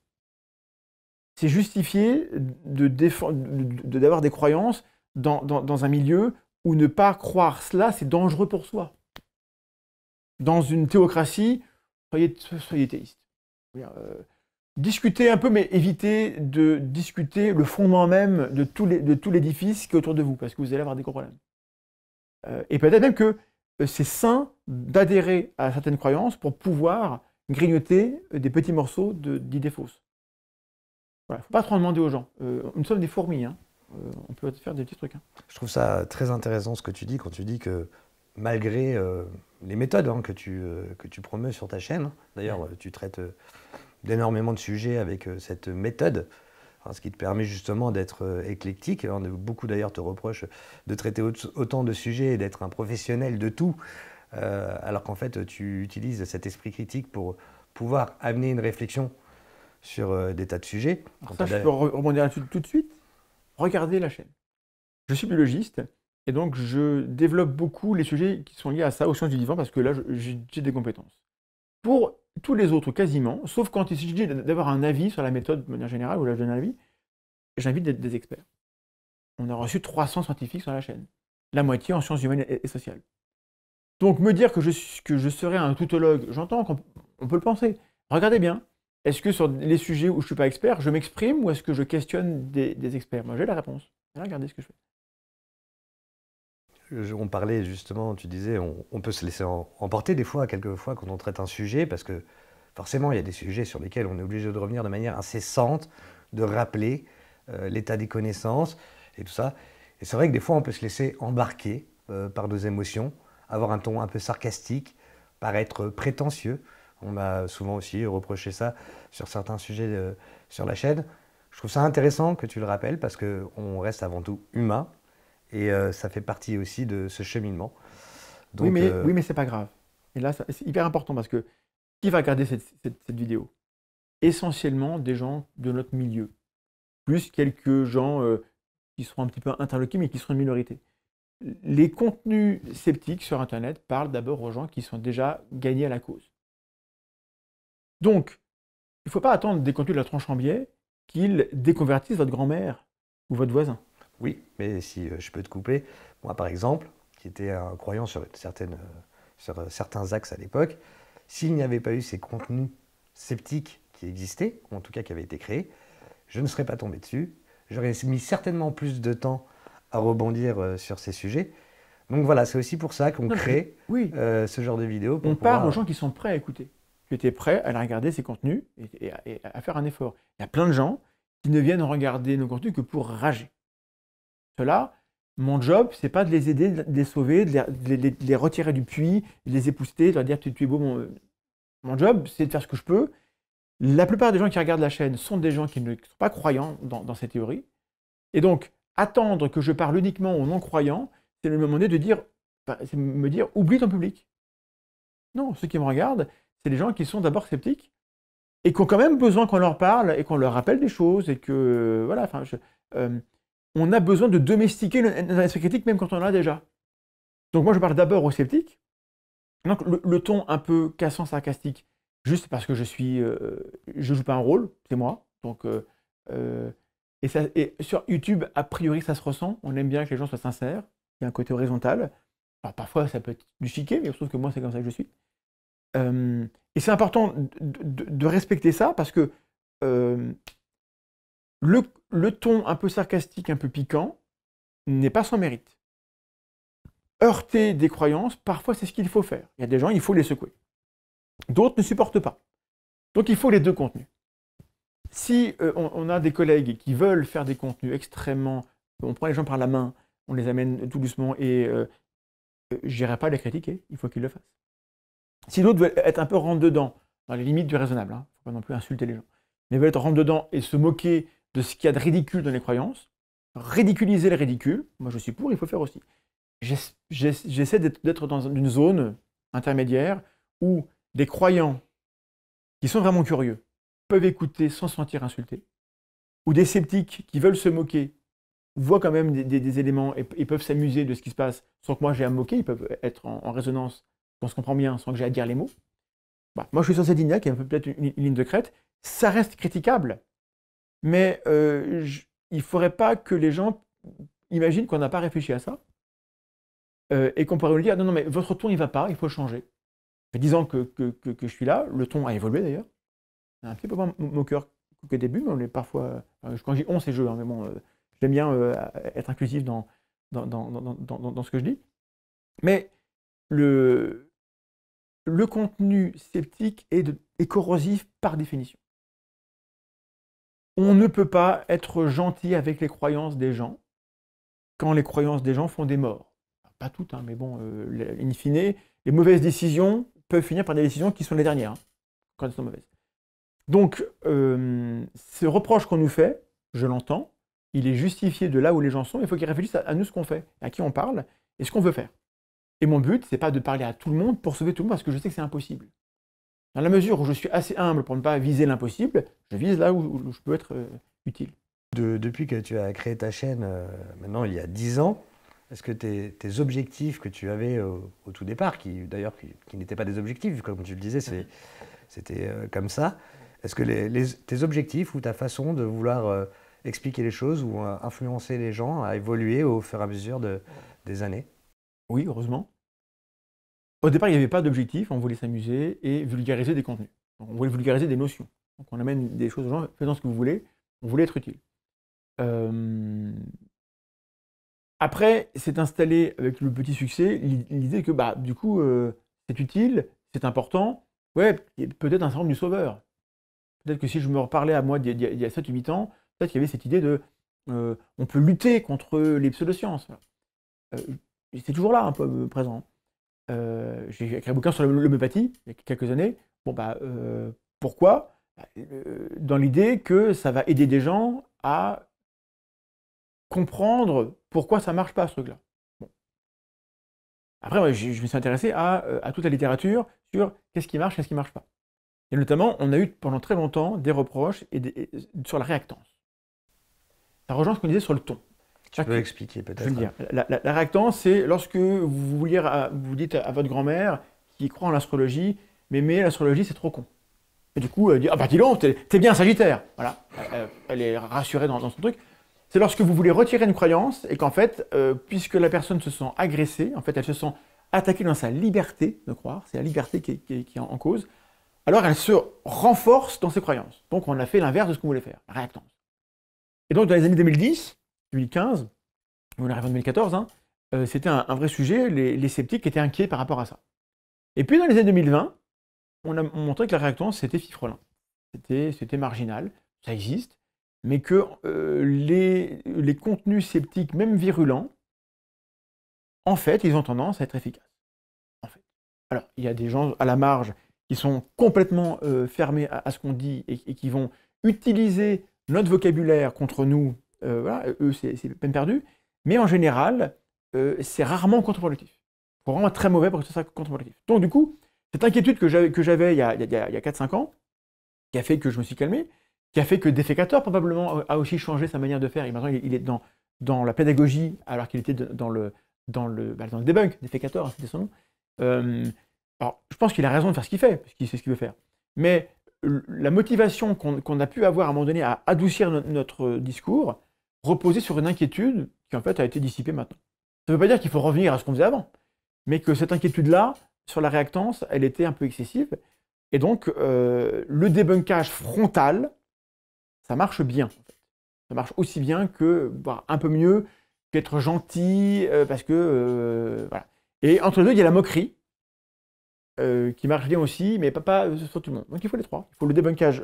C'est justifié d'avoir de de, des croyances dans, dans un milieu où ne pas croire cela, c'est dangereux pour soi. Dans une théocratie soyez, théistes. Euh, discutez un peu, mais évitez de discuter le fondement même de tout, l'édifice qui est autour de vous, parce que vous allez avoir des gros problèmes. Euh, et peut-être même que euh, c'est sain d'adhérer à certaines croyances pour pouvoir grignoter des petits morceaux d'idées fausses. Il voilà, ne faut pas trop en demander aux gens. nous sommes des fourmis, hein. on peut faire des petits trucs. Hein. Je trouve ça très intéressant ce que tu dis quand tu dis que malgré euh, les méthodes hein, que, tu, euh, promeus sur ta chaîne. D'ailleurs, euh, tu traites d'énormément de sujets avec cette méthode, hein, ce qui te permet justement d'être éclectique. beaucoup d'ailleurs te reprochent de traiter autant de sujets et d'être un professionnel de tout, alors qu'en fait, tu utilises cet esprit critique pour pouvoir amener une réflexion sur des tas de sujets. ça, je peux rebondir là-dessus tout de suite. Regardez la chaîne. Je suis biologiste et donc, je développe beaucoup les sujets qui sont liés à ça, aux sciences du vivant, parce que là, j'ai des compétences. Pour tous les autres, quasiment, sauf quand il s'agit d'avoir un avis sur la méthode de manière générale, ou la donne un avis, j'invite des, des, experts. On a reçu 300 scientifiques sur la chaîne, la moitié en sciences humaines et, sociales. Donc, me dire que je, que je serais un toutologue, j'entends qu'on peut le penser. Regardez bien, est-ce que sur les sujets où je ne suis pas expert, je m'exprime ou est-ce que je questionne des experts Moi, j'ai la réponse. Regardez ce que je fais on parlait justement, tu disais, on, peut se laisser emporter des fois, quelquefois, quand on traite un sujet, parce que forcément, il y a des sujets sur lesquels on est obligé de revenir de manière incessante, de rappeler euh, l'état des connaissances et tout ça. Et c'est vrai que des fois, on peut se laisser embarquer euh, par nos émotions, avoir un ton un peu sarcastique, paraître prétentieux. On m'a souvent aussi reproché ça sur certains sujets euh, sur la chaîne. Je trouve ça intéressant que tu le rappelles parce qu'on reste avant tout humain et euh, ça fait partie aussi de ce cheminement. oui, mais, euh, oui, c'est pas grave. Et là, c'est hyper important parce que qui va regarder cette, vidéo Essentiellement des gens de notre milieu, plus quelques gens euh, qui seront un petit peu interloqués, mais qui seront une minorité. Les contenus sceptiques sur Internet parlent d'abord aux gens qui sont déjà gagnés à la cause. Donc, il ne faut pas attendre des contenus de la tranche en biais qu'ils déconvertissent votre grand-mère ou votre voisin. Oui, mais si euh, je peux te couper, moi par exemple, qui était un croyant sur, certaines, euh, sur euh, certains axes à l'époque, s'il n'y avait pas eu ces contenus sceptiques qui existaient, ou en tout cas qui avaient été créés, je ne serais pas tombé dessus. J'aurais mis certainement plus de temps à rebondir sur ces sujets. Donc voilà, c'est aussi pour ça qu'on crée ce genre de vidéos. on part aux gens qui sont prêts à écouter, qui étaient prêts à regarder ces contenus et, à faire un effort. Il y a plein de gens qui ne viennent regarder nos contenus que pour rager là mon job, c'est pas de les aider, de les sauver, de les, les, les retirer du puits, les épousseter, de leur dire tu, es beau. Mon, mon job, c'est de faire ce que je peux. La plupart des gens qui regardent la chaîne sont des gens qui ne sont pas croyants dans, dans ces théories. Et donc, attendre que je parle uniquement aux non-croyants, c'est le moment de dire, me dire, oublie ton public. Non, ceux qui me regardent, c'est les gens qui sont d'abord sceptiques et qui ont quand même besoin qu'on leur parle et qu'on leur rappelle des choses et que, voilà, enfin, je, euh, on a besoin de domestiquer un esprit critique même quand on en a déjà. Donc moi je parle d'abord aux sceptiques. Donc le, ton un peu cassant, sarcastique, juste parce que je suis, euh, je joue pas un rôle, c'est moi. Donc euh, euh, et, sur YouTube, a priori ça se ressent. On aime bien que les gens soient sincères. Il y a un côté horizontal. parfois ça peut être du chiquet, mais je trouve que moi c'est comme ça que je suis. et c'est important de, respecter ça parce que le, ton un peu sarcastique, un peu piquant, n'est pas sans mérite. Heurter des croyances, parfois c'est ce qu'il faut faire. Il y a des gens, il faut les secouer. D'autres ne supportent pas. Donc il faut les deux contenus. Si euh, on, a des collègues qui veulent faire des contenus extrêmement... On prend les gens par la main, on les amène tout doucement et euh, euh, j'irai je n'irai pas les critiquer, il faut qu'ils le fassent. Si d'autres veulent être un peu rentre-dedans, dans les limites du raisonnable, il hein, ne faut pas non plus insulter les gens, mais veulent être rentre-dedans et se moquer de ce qu'il y a de ridicule dans les croyances. Ridiculiser le ridicule, moi je suis pour, il faut faire aussi. J'essaie d'être dans une zone intermédiaire où des croyants qui sont vraiment curieux peuvent écouter sans se sentir insultés, ou des sceptiques qui veulent se moquer voient quand même des, éléments et, peuvent s'amuser de ce qui se passe sans que moi j'ai à me moquer, ils peuvent être en, résonance, qu'on se comprend bien sans que j'ai à dire les mots. Bah, moi je suis sur cette ligne-là qui est un peu peut-être une, une ligne de crête, ça reste critiquable, mais euh, il ne faudrait pas que les gens imaginent qu'on n'a pas réfléchi à ça euh, et qu'on pourrait vous dire non, non, mais votre ton, il ne va pas, il faut changer. Ça fait 10 ans que, que, je suis là, le ton a évolué d'ailleurs. Un petit peu moins moqueur qu'au début, mais on est parfois. Quand je dis on, c'est je, hein, mais bon, euh, j'aime bien être inclusif dans dans, dans, dans, dans, ce que je dis. Mais le, le contenu sceptique est corrosif par définition. On ne peut pas être gentil avec les croyances des gens quand les croyances des gens font des morts. Pas toutes, hein, mais bon, euh, in fine, les mauvaises décisions peuvent finir par des décisions qui sont les dernières, hein, quand elles sont mauvaises. Donc, ces euh, ce reproche qu'on nous fait, je l'entends, il est justifié de là où les gens sont, mais il faut qu'ils réfléchissent à, à, nous ce qu'on fait, à qui on parle et ce qu'on veut faire. Et mon but, c'est pas de parler à tout le monde pour sauver tout le monde, parce que je sais que c'est impossible. Dans la mesure où je suis assez humble pour ne pas viser l'impossible, je vise là où, je peux être euh, utile. depuis que tu as créé ta chaîne, euh, maintenant il y a 10 ans, est-ce que tes, objectifs que tu avais au, tout départ, qui d'ailleurs qui, n'étaient pas des objectifs, comme tu le disais, c'était euh, comme ça, est-ce que tes objectifs ou ta façon de vouloir expliquer les choses ou influencer les gens a évolué au fur et à mesure de, des années Oui, heureusement. Au départ, il n'y avait pas d'objectif, on voulait s'amuser et vulgariser des contenus. on voulait vulgariser des notions. Donc on amène des choses aux gens, faisant ce que vous voulez, on voulait être utile. Euh, après, c'est installé avec le petit succès l'idée que bah, du coup, euh, c'est utile, c'est important, ouais, peut-être un syndrome du sauveur. Peut-être que si je me reparlais à moi d'il y, a, 7 ou 8 ans, peut-être qu'il y avait cette idée de euh, on peut lutter contre les pseudosciences. C'était c'est toujours là, un peu présent. Euh, j'ai écrit un bouquin sur l'homéopathie il y a quelques années. Bon, bah, euh, pourquoi bah, euh, Dans l'idée que ça va aider des gens à comprendre pourquoi ça marche pas ce truc-là. Après, je, me suis intéressé à, toute la littérature sur qu'est-ce qui marche, qu'est-ce qui marche pas. Et notamment, on a eu pendant très longtemps des reproches et sur la réactance. La rejoint qu'on disait sur le ton. Tu peux expliquer peut-être. la, réactance, c'est lorsque vous, vous dites à, votre grand-mère qui croit en l'astrologie, mais, mais l'astrologie c'est trop con. Et du coup, elle dit, ah bah dis donc, t'es es bien Sagittaire. Voilà, elle, est rassurée dans, son truc. C'est lorsque vous voulez retirer une croyance et qu'en fait, euh, puisque la personne se sent agressée, en fait, elle se sent attaquée dans sa liberté de croire, c'est la liberté qui est, qui est, en cause, alors elle se renforce dans ses croyances. Donc on a fait l'inverse de ce qu'on voulait faire, la réactance. Et donc dans les années 2010, 2015, on arrive en 2014, hein, euh, c'était un, vrai sujet, les, sceptiques étaient inquiets par rapport à ça. Et puis dans les années 2020, on a montré que la réactance, c'était fifrelin. C'était marginal, ça existe, mais que euh, les, contenus sceptiques, même virulents, en fait, ils ont tendance à être efficaces. En fait. Alors, il y a des gens à la marge qui sont complètement euh, fermés à, ce qu'on dit et, qui vont utiliser notre vocabulaire contre nous euh, voilà, eux, c'est peine perdue. Mais en général, euh, c'est rarement contre-productif. C'est vraiment très mauvais pour que ce soit contre-productif. Donc, du coup, cette inquiétude que j'avais il y a, a, a 4-5 ans, qui a fait que je me suis calmé, qui a fait que Défécateur, probablement, a aussi changé sa manière de faire. Et maintenant, il est dans, dans la pédagogie, alors qu'il était dans le, dans le, bah, dans le Défécateur, hein, c'était son nom. Euh, alors, je pense qu'il a raison de faire ce qu'il fait, parce qu'il sait ce qu'il veut faire. Mais la motivation qu'on a pu avoir à un moment donné à adoucir notre discours, reposer sur une inquiétude qui en fait a été dissipée maintenant. Ça ne veut pas dire qu'il faut revenir à ce qu'on faisait avant, mais que cette inquiétude-là, sur la réactance, elle était un peu excessive. Et donc, euh, le débunkage frontal, ça marche bien. Ça marche aussi bien que, bah, un peu mieux, qu'être gentil, euh, parce que, euh, voilà. Et entre les deux, il y a la moquerie, qui marche bien aussi, mais pas, pas sur tout le monde. Donc, il faut les trois. Il faut le débunkage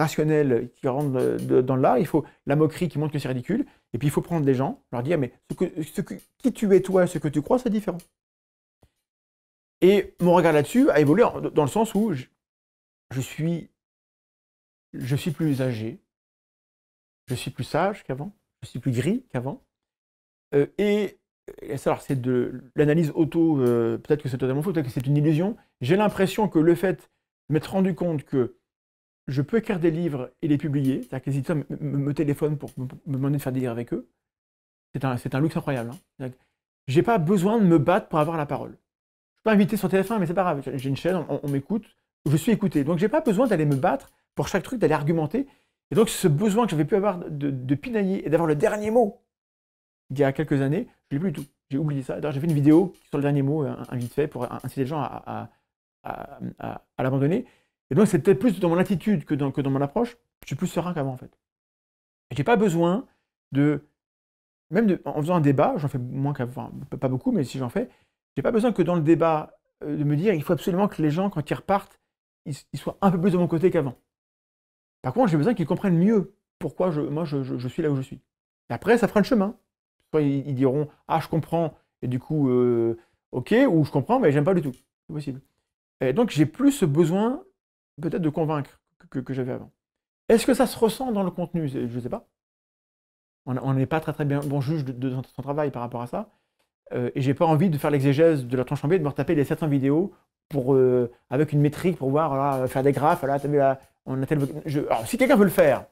rationnel qui rentre dans l'art. il faut la moquerie qui montre que c'est ridicule, et puis il faut prendre les gens, leur dire, mais ce que, ce qui tu es toi ce que tu crois, c'est différent. Et mon regard là-dessus a évolué dans le sens où je, suis, je suis plus âgé, je suis plus sage qu'avant, je suis plus gris qu'avant, euh, et alors c'est de l'analyse auto, euh, peut-être que c'est totalement faux, peut-être que c'est une illusion. J'ai l'impression que le fait de m'être rendu compte que je peux écrire des livres et les publier. cest à me téléphonent pour me demander de faire des livres avec eux. C'est un, luxe incroyable. Je hein. n'ai pas besoin de me battre pour avoir la parole. Je suis pas invité sur TF1, mais c'est pas grave. J'ai une chaîne, on, m'écoute, je suis écouté. Donc je n'ai pas besoin d'aller me battre pour chaque truc, d'aller argumenter. Et donc ce besoin que j'avais pu avoir de, pinailler et d'avoir le dernier mot il y a quelques années, je l'ai plus du tout. J'ai oublié ça. D'ailleurs, j'ai fait une vidéo sur le dernier mot, un, vite fait, pour inciter les gens à l'abandonner. Et donc, c'est peut-être plus dans mon attitude que dans, que dans mon approche, je suis plus serein qu'avant, en fait. Et j'ai pas besoin de. Même en faisant un débat, j'en fais moins qu'avant, pas beaucoup, mais si j'en fais, j'ai pas besoin que dans le débat, euh, de me dire, il faut absolument que les gens, quand ils repartent, ils, soient un peu plus de mon côté qu'avant. Par contre, j'ai besoin qu'ils comprennent mieux pourquoi je, moi, je, je, suis là où je suis. Et après, ça fera le chemin. Soit ils, diront, ah, je comprends, et du coup, euh, ok, ou je comprends, mais j'aime pas du tout. C'est possible. Et donc, j'ai plus ce besoin peut-être de convaincre que, j'avais avant. Est-ce que ça se ressent dans le contenu Je ne sais pas. On n'est pas très très bien bon juge de, son travail par rapport à ça. Euh, et j'ai pas envie de faire l'exégèse de la tranche en de me retaper les 700 vidéos pour, euh, avec une métrique pour voir, faire des graphes. Voilà, on a si quelqu'un veut le faire,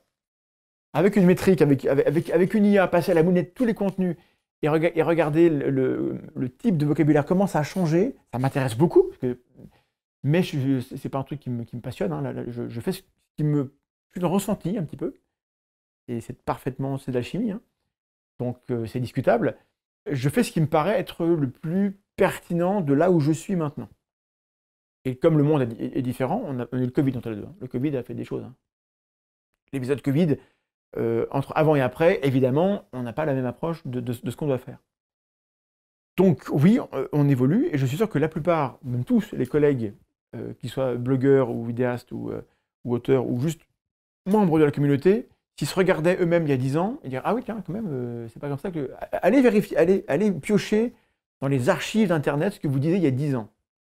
avec une métrique, avec, avec, avec une IA, passer à la mounette tous les contenus et, regarder le, le, type de vocabulaire, comment ça a changé, ça m'intéresse beaucoup, mais ce n'est c'est pas un truc qui me, qui me passionne. Hein. je, fais ce qui me. Je le ressenti un petit peu. Et c'est parfaitement. C'est de la chimie. Hein. Donc euh, c'est discutable. Je fais ce qui me paraît être le plus pertinent de là où je suis maintenant. Et comme le monde est, différent, on a, eu le Covid entre les deux. Hein. Le Covid a fait des choses. L'épisode Covid, euh, entre avant et après, évidemment, on n'a pas la même approche de ce qu'on doit faire. Donc oui, euh, on évolue, et je suis sûr que la plupart, même tous les collègues qui euh, qu'ils soient blogueurs ou vidéastes ou, euh, ou, auteurs ou juste membres de la communauté, qui se regardaient eux-mêmes il y a 10 ans et dire Ah oui, tiens, quand même, euh, c'est pas comme ça que. Allez vérifier, allez, allez piocher dans les archives d'Internet ce que vous disiez il y a 10 ans,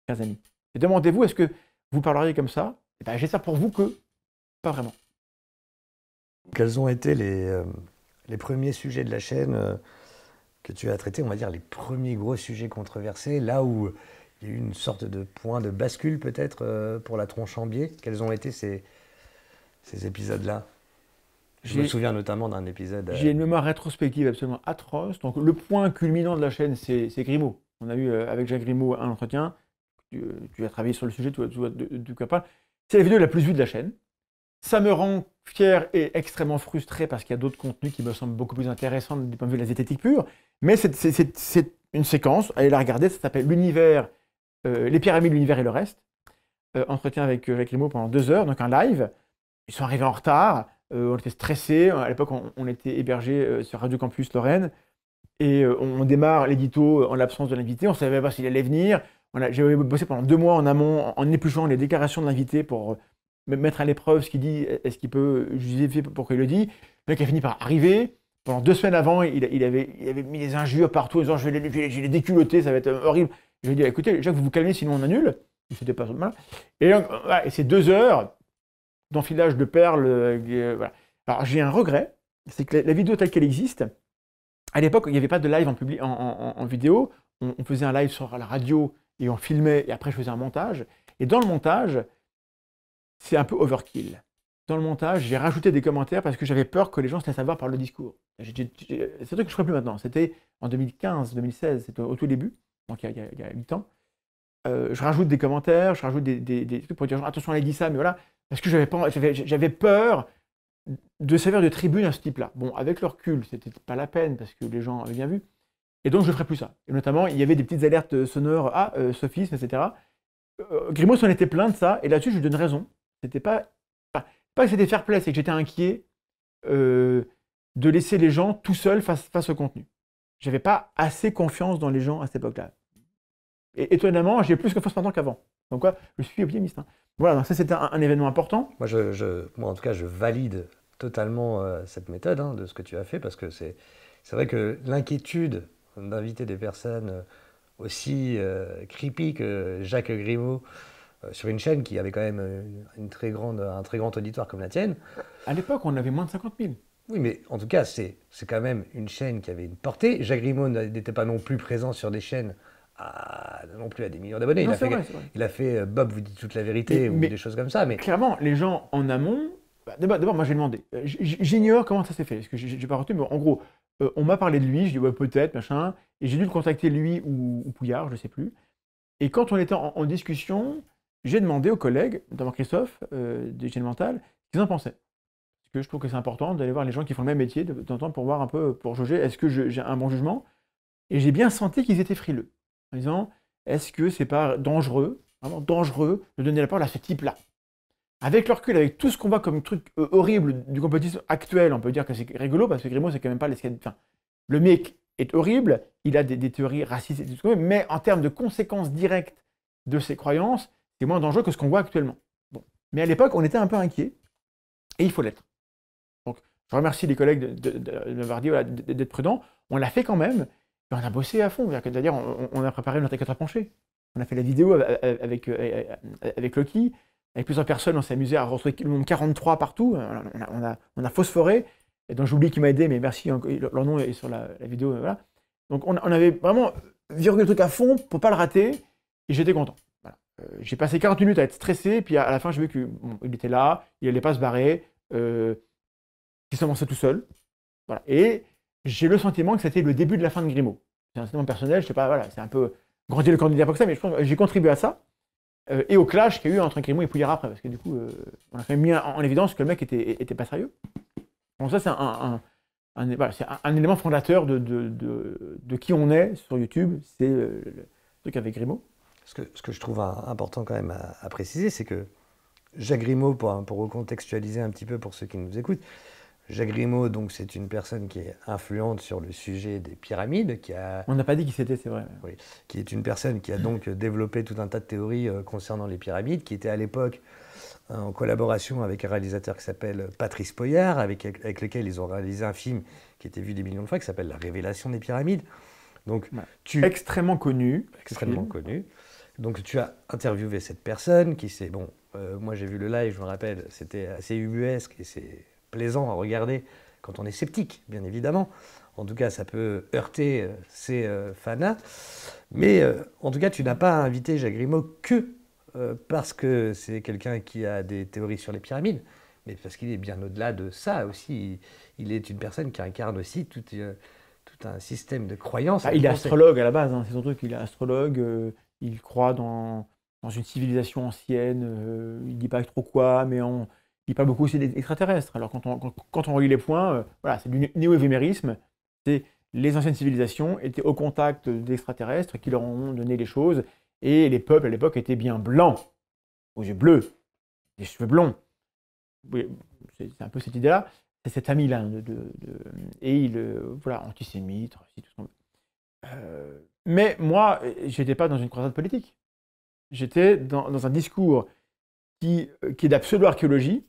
chers amis. Et demandez-vous est-ce que vous parleriez comme ça Et eh bien, j'ai ça pour vous que pas vraiment. Quels ont été les, les premiers sujets de la chaîne que tu as traités, on va dire les premiers gros sujets controversés, là où il y a une sorte de point de bascule peut-être euh, pour la tronche en biais Quels ont été ces, ces épisodes-là je me souviens notamment d'un épisode. Euh, J'ai une mémoire rétrospective absolument atroce. Donc, le point culminant de la chaîne, c'est Grimaud. On a eu euh, avec Jacques Grimaud un entretien. Tu, as travaillé sur le sujet, tu vois, du C'est la vidéo la plus vue de la chaîne. Ça me rend fier et extrêmement frustré parce qu'il y a d'autres contenus qui me semblent beaucoup plus intéressants du point de vue de la zététique pure. Mais c'est une séquence, allez la regarder, ça s'appelle L'univers euh, les pyramides, l'univers et le reste. Euh, entretien avec Jacques euh, Limo pendant deux heures, donc un live. Ils sont arrivés en retard, on était stressés. À l'époque, on, était hébergé sur Radio Campus Lorraine. Et on, démarre l'édito en l'absence de l'invité. On savait pas s'il allait venir. J'avais bossé pendant deux mois en amont en, épluchant les déclarations de l'invité pour mettre à l'épreuve ce qu'il dit, est-ce qu'il peut justifier pourquoi il le dit. Le mec a fini par arriver. Pendant deux semaines avant, il, avait, mis des injures partout en disant je vais les déculoter, ça va être horrible. Je lui ai dit, écoutez, Jacques, vous vous calmez, sinon on annule. C'était pas mal. Et, et c'est deux heures d'enfilage de perles. Euh, euh, voilà. Alors, j'ai un regret, c'est que la, vidéo telle qu'elle existe, à l'époque, il n'y avait pas de live en, en, vidéo. On, on, faisait un live sur la radio et on filmait, et après, je faisais un montage. Et dans le montage, c'est un peu overkill. Dans le montage, j'ai rajouté des commentaires parce que j'avais peur que les gens se laissent avoir par le discours. C'est un truc que je ne ferais plus maintenant. C'était en 2015, 2016, c'était au tout début donc il y a, 8 ans. Euh, je rajoute des commentaires, je rajoute des, trucs pour dire attention, elle a dit ça, mais voilà, parce que j'avais peur de servir de tribune à ce type-là. Bon, avec leur cul, c'était pas la peine parce que les gens avaient bien vu. Et donc, je ne ferai plus ça. Et notamment, il y avait des petites alertes sonores à ah, euh, sophisme, etc. Euh, Grimaud s'en était plein de ça, et là-dessus, je lui donne raison. C'était pas, pas, que c'était fair play, c'est que j'étais inquiet de laisser les gens tout seuls face au contenu j'avais pas assez confiance dans les gens à cette époque-là. Et étonnamment, j'ai plus confiance maintenant qu'avant. Donc quoi, je suis optimiste. Hein. Voilà, ça c'était un, événement important. Moi, en tout cas, je valide totalement euh, cette méthode hein, de ce que tu as fait parce que c'est vrai que l'inquiétude d'inviter des personnes euh, aussi euh, creepy que Jacques Grimaud sur une chaîne qui avait quand même un très grand auditoire comme la tienne. À l'époque, on avait moins de 50 000. Oui, mais en tout cas, c'est quand même une chaîne qui avait une portée. Jacques Grimaud n'était pas non plus présent sur des chaînes à, non plus à des millions d'abonnés. Il, a fait, euh, Bob vous dit toute la vérité ou des choses comme ça. Mais clairement, les gens en amont. Bah, d'abord, moi j'ai demandé. Euh, j'ignore comment ça s'est fait, parce que j'ai pas retenu, mais en gros, euh, on m'a parlé de lui, je dis peut-être, machin, et j'ai dû le contacter lui ou, Pouillard, je ne sais plus. Et quand on était en, discussion, j'ai demandé aux collègues, notamment Christophe, euh, des Mental, ce qu'ils en pensaient je trouve que c'est important d'aller voir les gens qui font le même métier de temps en temps pour voir un peu, pour jauger, est-ce que j'ai un bon jugement Et j'ai bien senti qu'ils étaient frileux, en disant, est-ce que c'est pas dangereux, vraiment dangereux, de donner la parole à ce type-là Avec leur recul, avec tout ce qu'on voit comme truc euh, horrible du compétition actuel, on peut dire que c'est rigolo, parce que Grimaud, c'est quand même pas les... Enfin, le mec est horrible, il a des, théories racistes et tout mais en termes de conséquences directes de ses croyances, c'est moins dangereux que ce qu'on voit actuellement. Mais à l'époque, on était un peu inquiet, et il faut l'être. Je remercie les collègues de, m'avoir dit d'être prudent. On l'a fait quand même, et on a bossé à fond. C'est-à-dire, on, a préparé notre à pencher. On a fait la vidéo avec, euh, euh, avec, Loki. Avec plusieurs personnes, on s'est amusé à retrouver le monde 43 partout. On a, on a, phosphoré. Et donc j'oublie qui m'a aidé, mais merci, leur nom est sur la, vidéo. Euh, voilà. Donc on, avait vraiment viré le truc à fond pour pas le rater. Et j'étais content. j'ai passé 40 minutes à être stressé. Puis à, la fin, j'ai vu qu'il était là, il allait pas se barrer qui se tout seul. Et j'ai le sentiment que c'était le début de la fin de Grimaud. C'est un sentiment personnel, je sais pas, voilà, c'est un peu grandir le candidat pour ça, mais je pense j'ai contribué à ça. Euh, et au clash qu'il y a eu entre Grimaud et Pouillard après, parce que du coup, euh, on a quand même mis en, évidence que le mec était, était pas sérieux. Donc ça, c'est un, un, voilà, un élément fondateur de, de, de, qui on est sur YouTube, c'est euh, le, truc avec Grimaud. Ce que, ce que je trouve important quand même à, préciser, c'est que Jacques Grimaud, pour, pour recontextualiser un petit peu pour ceux qui nous écoutent, Jacques Grimaud, donc, c'est une personne qui est influente sur le sujet des pyramides, qui a... On n'a pas dit qui c'était, c'est vrai. qui est une personne qui a donc développé tout un tas de théories euh, concernant les pyramides, qui était à l'époque euh, en collaboration avec un réalisateur qui s'appelle Patrice Poyard, avec, avec lequel ils ont réalisé un film qui était vu des millions de fois, qui s'appelle La Révélation des pyramides. Donc, tu... Extrêmement connu. Extrêmement connu. Donc, tu as interviewé cette personne qui s'est... Bon, euh, moi, j'ai vu le live, je me rappelle, c'était assez ubuesque et c'est plaisant à regarder quand on est sceptique, bien évidemment. En tout cas, ça peut heurter ses euh, euh, fanats Mais euh, en tout cas, tu n'as pas invité Jacques Grimaud que parce que c'est quelqu'un qui a des théories sur les pyramides, mais parce qu'il est bien au-delà de ça aussi. Il est une personne qui incarne aussi tout, un système de croyances. Ah, il est astrologue à la base, hein, c'est son truc. Il est astrologue, il croit dans, dans, une civilisation ancienne, il dit pas trop quoi, mais on, il parle beaucoup aussi extraterrestres Alors quand on, quand, relit les points, euh, voilà, c'est du néo-évémérisme. C'est les anciennes civilisations étaient au contact d'extraterrestres qui leur ont donné les choses, et les peuples à l'époque étaient bien blancs, aux yeux bleus, des cheveux blonds. Oui, c'est un peu cette idée-là, c'est cette amie là De, et il, euh, voilà, antisémite, tout ce qu'on euh, mais moi, j'étais pas dans une croisade politique. J'étais dans, un discours qui, qui est d'absolue archéologie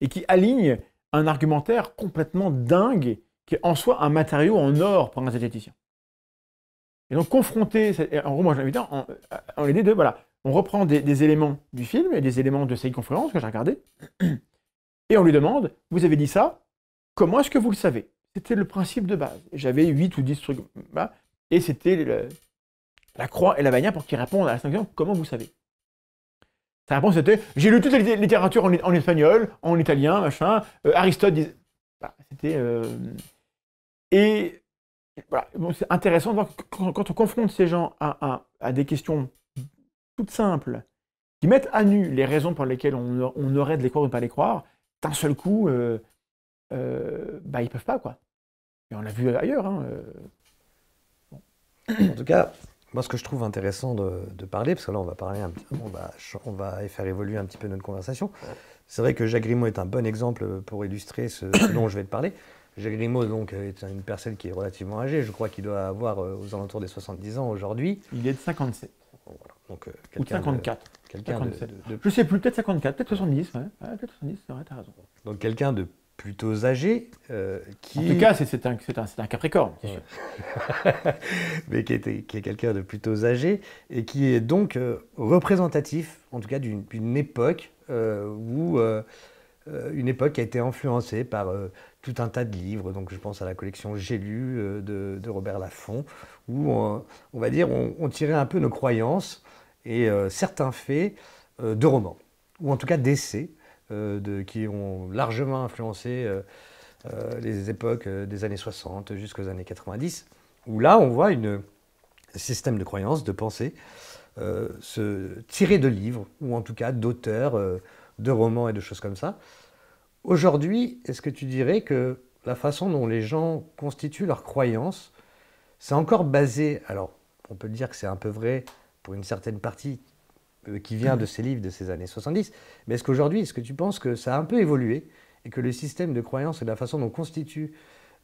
et qui aligne un argumentaire complètement dingue qui est en soi un matériau en or pour un zététicien. Et donc confronter, en gros moi je en, en l'idée de, voilà, on reprend des, éléments du film et des éléments de ces conférences que j'ai regardé, et on lui demande, vous avez dit ça, comment est-ce que vous le savez C'était le principe de base. J'avais 8 ou 10 trucs, bah, et c'était la croix et la bannière pour qu'il réponde à la question, comment vous savez sa réponse était J'ai lu toute la littérature en, espagnol, en italien, machin. Euh, Aristote disait. Bah, c'était. Euh, et voilà, c'est intéressant de voir que quand, on confronte ces gens à, des questions toutes simples, qui mettent à nu les raisons pour lesquelles on, aurait de les croire ou pas les croire, d'un seul coup, euh, euh, bah, ils peuvent pas, quoi. Et on l'a vu ailleurs. Hein, En tout cas, moi, ce que je trouve intéressant de, parler, parce que là, on va parler un petit, on va, faire évoluer un petit peu notre conversation. C'est vrai que Jacques Grimaud est un bon exemple pour illustrer ce, dont je vais te parler. Jacques Grimaud, donc, est une personne qui est relativement âgée. Je crois qu'il doit avoir euh, aux alentours des 70 ans aujourd'hui. Il est de 57. Donc, euh, Ou 54. De, quelqu'un de, de, Je sais plus, peut-être 54, peut-être 70. peut-être 70, c'est vrai, as raison. Donc, quelqu'un de plutôt âgé. Euh, qui... En tout cas, c'est un, capricorne. Mais qui est, quelqu'un de plutôt âgé et qui est donc euh, représentatif, en tout cas, d'une époque euh, où... une époque qui a été influencée par tout un tas de livres, donc je pense à la collection J'ai lu de, Robert Laffont, où on, va dire on, on, tirait un peu nos croyances et certains faits de romans, ou en tout cas d'essais, euh, qui ont largement influencé euh, euh, les époques des années 60 jusqu'aux années 90, où là on voit un système de croyances, de pensée, se tirer de livres, ou en tout cas d'auteurs, de romans et de choses comme ça. Aujourd'hui, est-ce que tu dirais que la façon dont les gens constituent leurs croyances, c'est encore basé, alors on peut dire que c'est un peu vrai pour une certaine partie, euh, qui vient de mhm. ces livres de ces années 70. Mais est-ce qu'aujourd'hui, est-ce que tu penses que ça a un peu évolué et que le système de croyance et la façon dont constitue,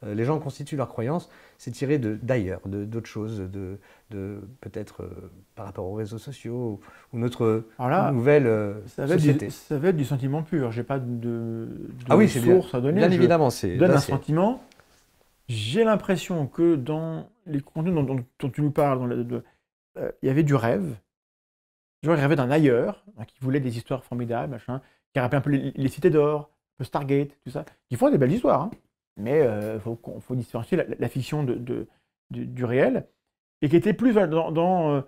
euh, les gens constituent leurs croyances s'est tiré d'ailleurs, d'autres choses, de, de peut-être euh, par rapport aux réseaux sociaux ou, notre nouvelle ça société Ça va être du sentiment pur. J'ai pas de, de ah oui, source à donner. Bien évidemment, c'est donne un sentiment. J'ai l'impression que dans les contenus dont, tu nous parles, il y avait du rêve, Genre, il d'un ailleurs, hein, qui voulait des histoires formidables, machin, qui rappelait un peu les, cités d'or, le Stargate, tout ça, qui font des belles histoires. Hein. Mais il euh, faut, faut, différencier la, fiction du réel, et qui était plus dans, dans,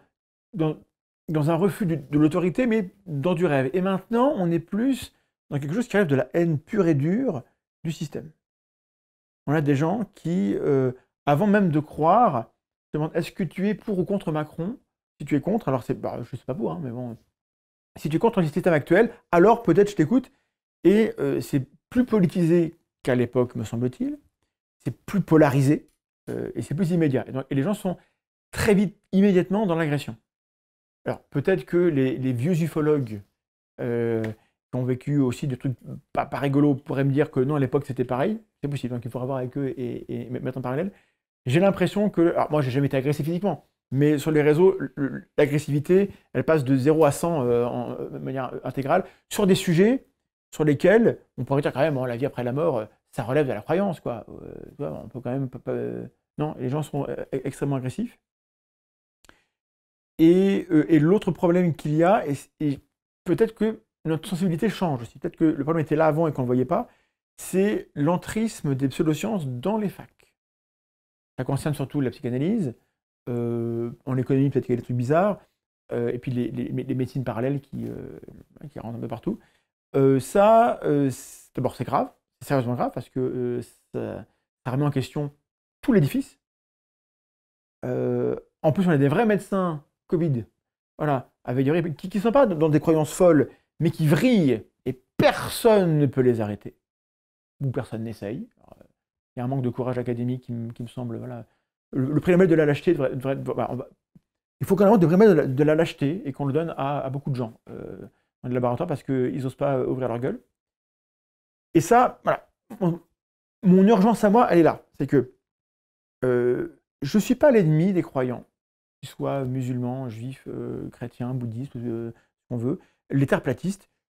euh, un refus de, l'autorité, mais dans du rêve. Et maintenant, on est plus dans quelque chose qui rêve de la haine pure et dure du système. On a des gens qui, euh, avant même de croire, demandent est-ce que tu es pour ou contre Macron si tu es contre, alors c'est, bah, je sais pas pour, hein, mais bon. Si tu es contre le système actuel, alors peut-être je t'écoute. Et euh, c'est plus politisé qu'à l'époque, me semble-t-il. C'est plus polarisé euh, et c'est plus immédiat. Et, les gens sont très vite, immédiatement dans l'agression. Alors peut-être que les, vieux ufologues qui euh, ont vécu aussi des trucs pas, pas rigolos pourraient me dire que non, à l'époque c'était pareil. C'est possible, donc hein, il faut voir avec eux et, et mettre en parallèle. J'ai l'impression que. Alors moi, j'ai jamais été agressé physiquement. Mais sur les réseaux, l'agressivité, elle passe de 0 à 100 euh, en, euh, manière euh, intégrale sur des sujets sur lesquels on pourrait dire quand même, hein, la vie après la mort, ça relève de la croyance. Quoi. on peut quand même. non, les gens sont e-, extrêmement agressifs. Et, l'autre problème qu'il y a, et, peut-être que notre sensibilité change aussi, peut-être que le problème était là avant et qu'on ne le voyait pas, c'est l'entrisme des pseudosciences dans les facs. Ça concerne surtout la psychanalyse, euh, en économie, peut-être qu'il y a des trucs bizarres, euh, et puis les, médecines parallèles qui, euh, qui rentrent un peu partout. ça, d'abord, c'est grave, c'est sérieusement grave, parce que ça, ça remet en question tout l'édifice. en plus, on a des vrais médecins Covid, voilà, qui ne sont pas dans des croyances folles, mais qui vrillent et personne ne peut les arrêter. Ou personne n'essaye. Il y a un manque de courage académique qui, qui me semble voilà, le, prix de la lâcheté devrait, être, bah, il faut qu'on invente le de la, de lâcheté et qu'on le donne à, beaucoup de gens euh, dans les laboratoires parce qu'ils n'osent pas euh, ouvrir leur gueule. Et ça, voilà, mon, urgence à moi, elle est là. C'est que euh, je ne suis pas l'ennemi des croyants, qu'ils soient musulmans, juifs, chrétiens, bouddhistes, ce qu'on veut, les terres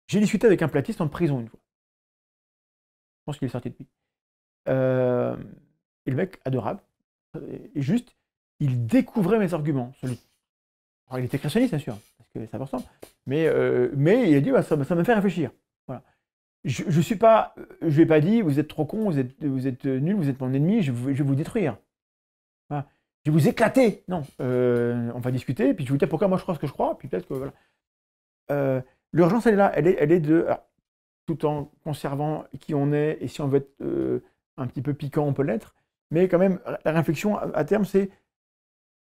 J'ai discuté avec un platiste en prison une fois. Je pense qu'il est sorti depuis. et le mec, adorable, et juste, il découvrait mes arguments. Celui... il était créationniste, bien sûr, parce que c'est important. Mais, euh, mais il a dit, bah, ça, me fait réfléchir. Je ne suis pas, euh, je lui pas dit, vous êtes trop con, vous êtes, euh, nul, vous êtes mon ennemi, je, vais vous détruire. Je vais vous éclater. Non, on va discuter, puis je vais vous dire pourquoi moi je crois ce que je crois, puis peut-être que L'urgence, elle est là, elle est, de, tout en conservant qui on est, et si on veut être un petit peu piquant, on peut l'être, mais quand même, la réflexion à terme, c'est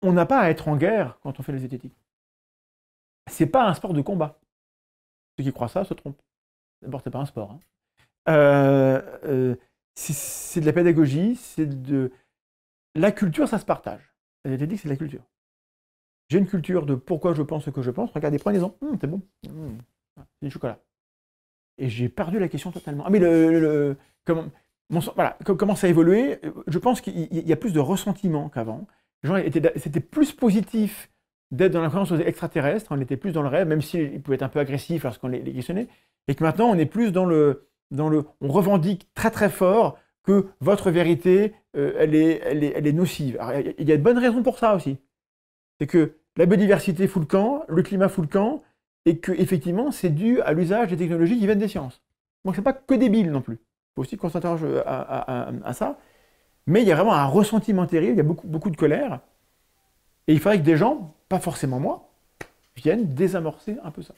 on n'a pas à être en guerre quand on fait les zététique. C'est pas un sport de combat. Ceux qui croient ça se trompent. D'abord, c'est pas un sport. Hein. Euh, euh, c'est de la pédagogie, c'est de la culture, ça se partage. La zététique, c'est de la culture. J'ai une culture de pourquoi je pense ce que je pense. Regardez, prenez-en. Hum, c'est bon. Hum, c'est du chocolat. Et j'ai perdu la question totalement. Ah, mais le, voilà, comment ça a évolué Je pense qu'il y a plus de ressentiment qu'avant. C'était plus positif d'être dans la croyance aux extraterrestres, on était plus dans le rêve, même s'ils pouvaient être un peu agressifs lorsqu'on les, les, questionnait, et que maintenant on est plus dans le, dans le... On revendique très très fort que votre vérité, euh, elle, est, elle, est, elle, est, nocive. il y a de bonnes raisons pour ça aussi. C'est que la biodiversité fout le camp, le climat fout le camp, et que effectivement c'est dû à l'usage des technologies qui viennent des sciences. Donc c'est pas que débile non plus faut aussi qu'on euh, à, ça. Mais il y a vraiment un ressentiment terrible, il y a beaucoup, beaucoup de colère. Et il faudrait que des gens, pas forcément moi, viennent désamorcer un peu ça.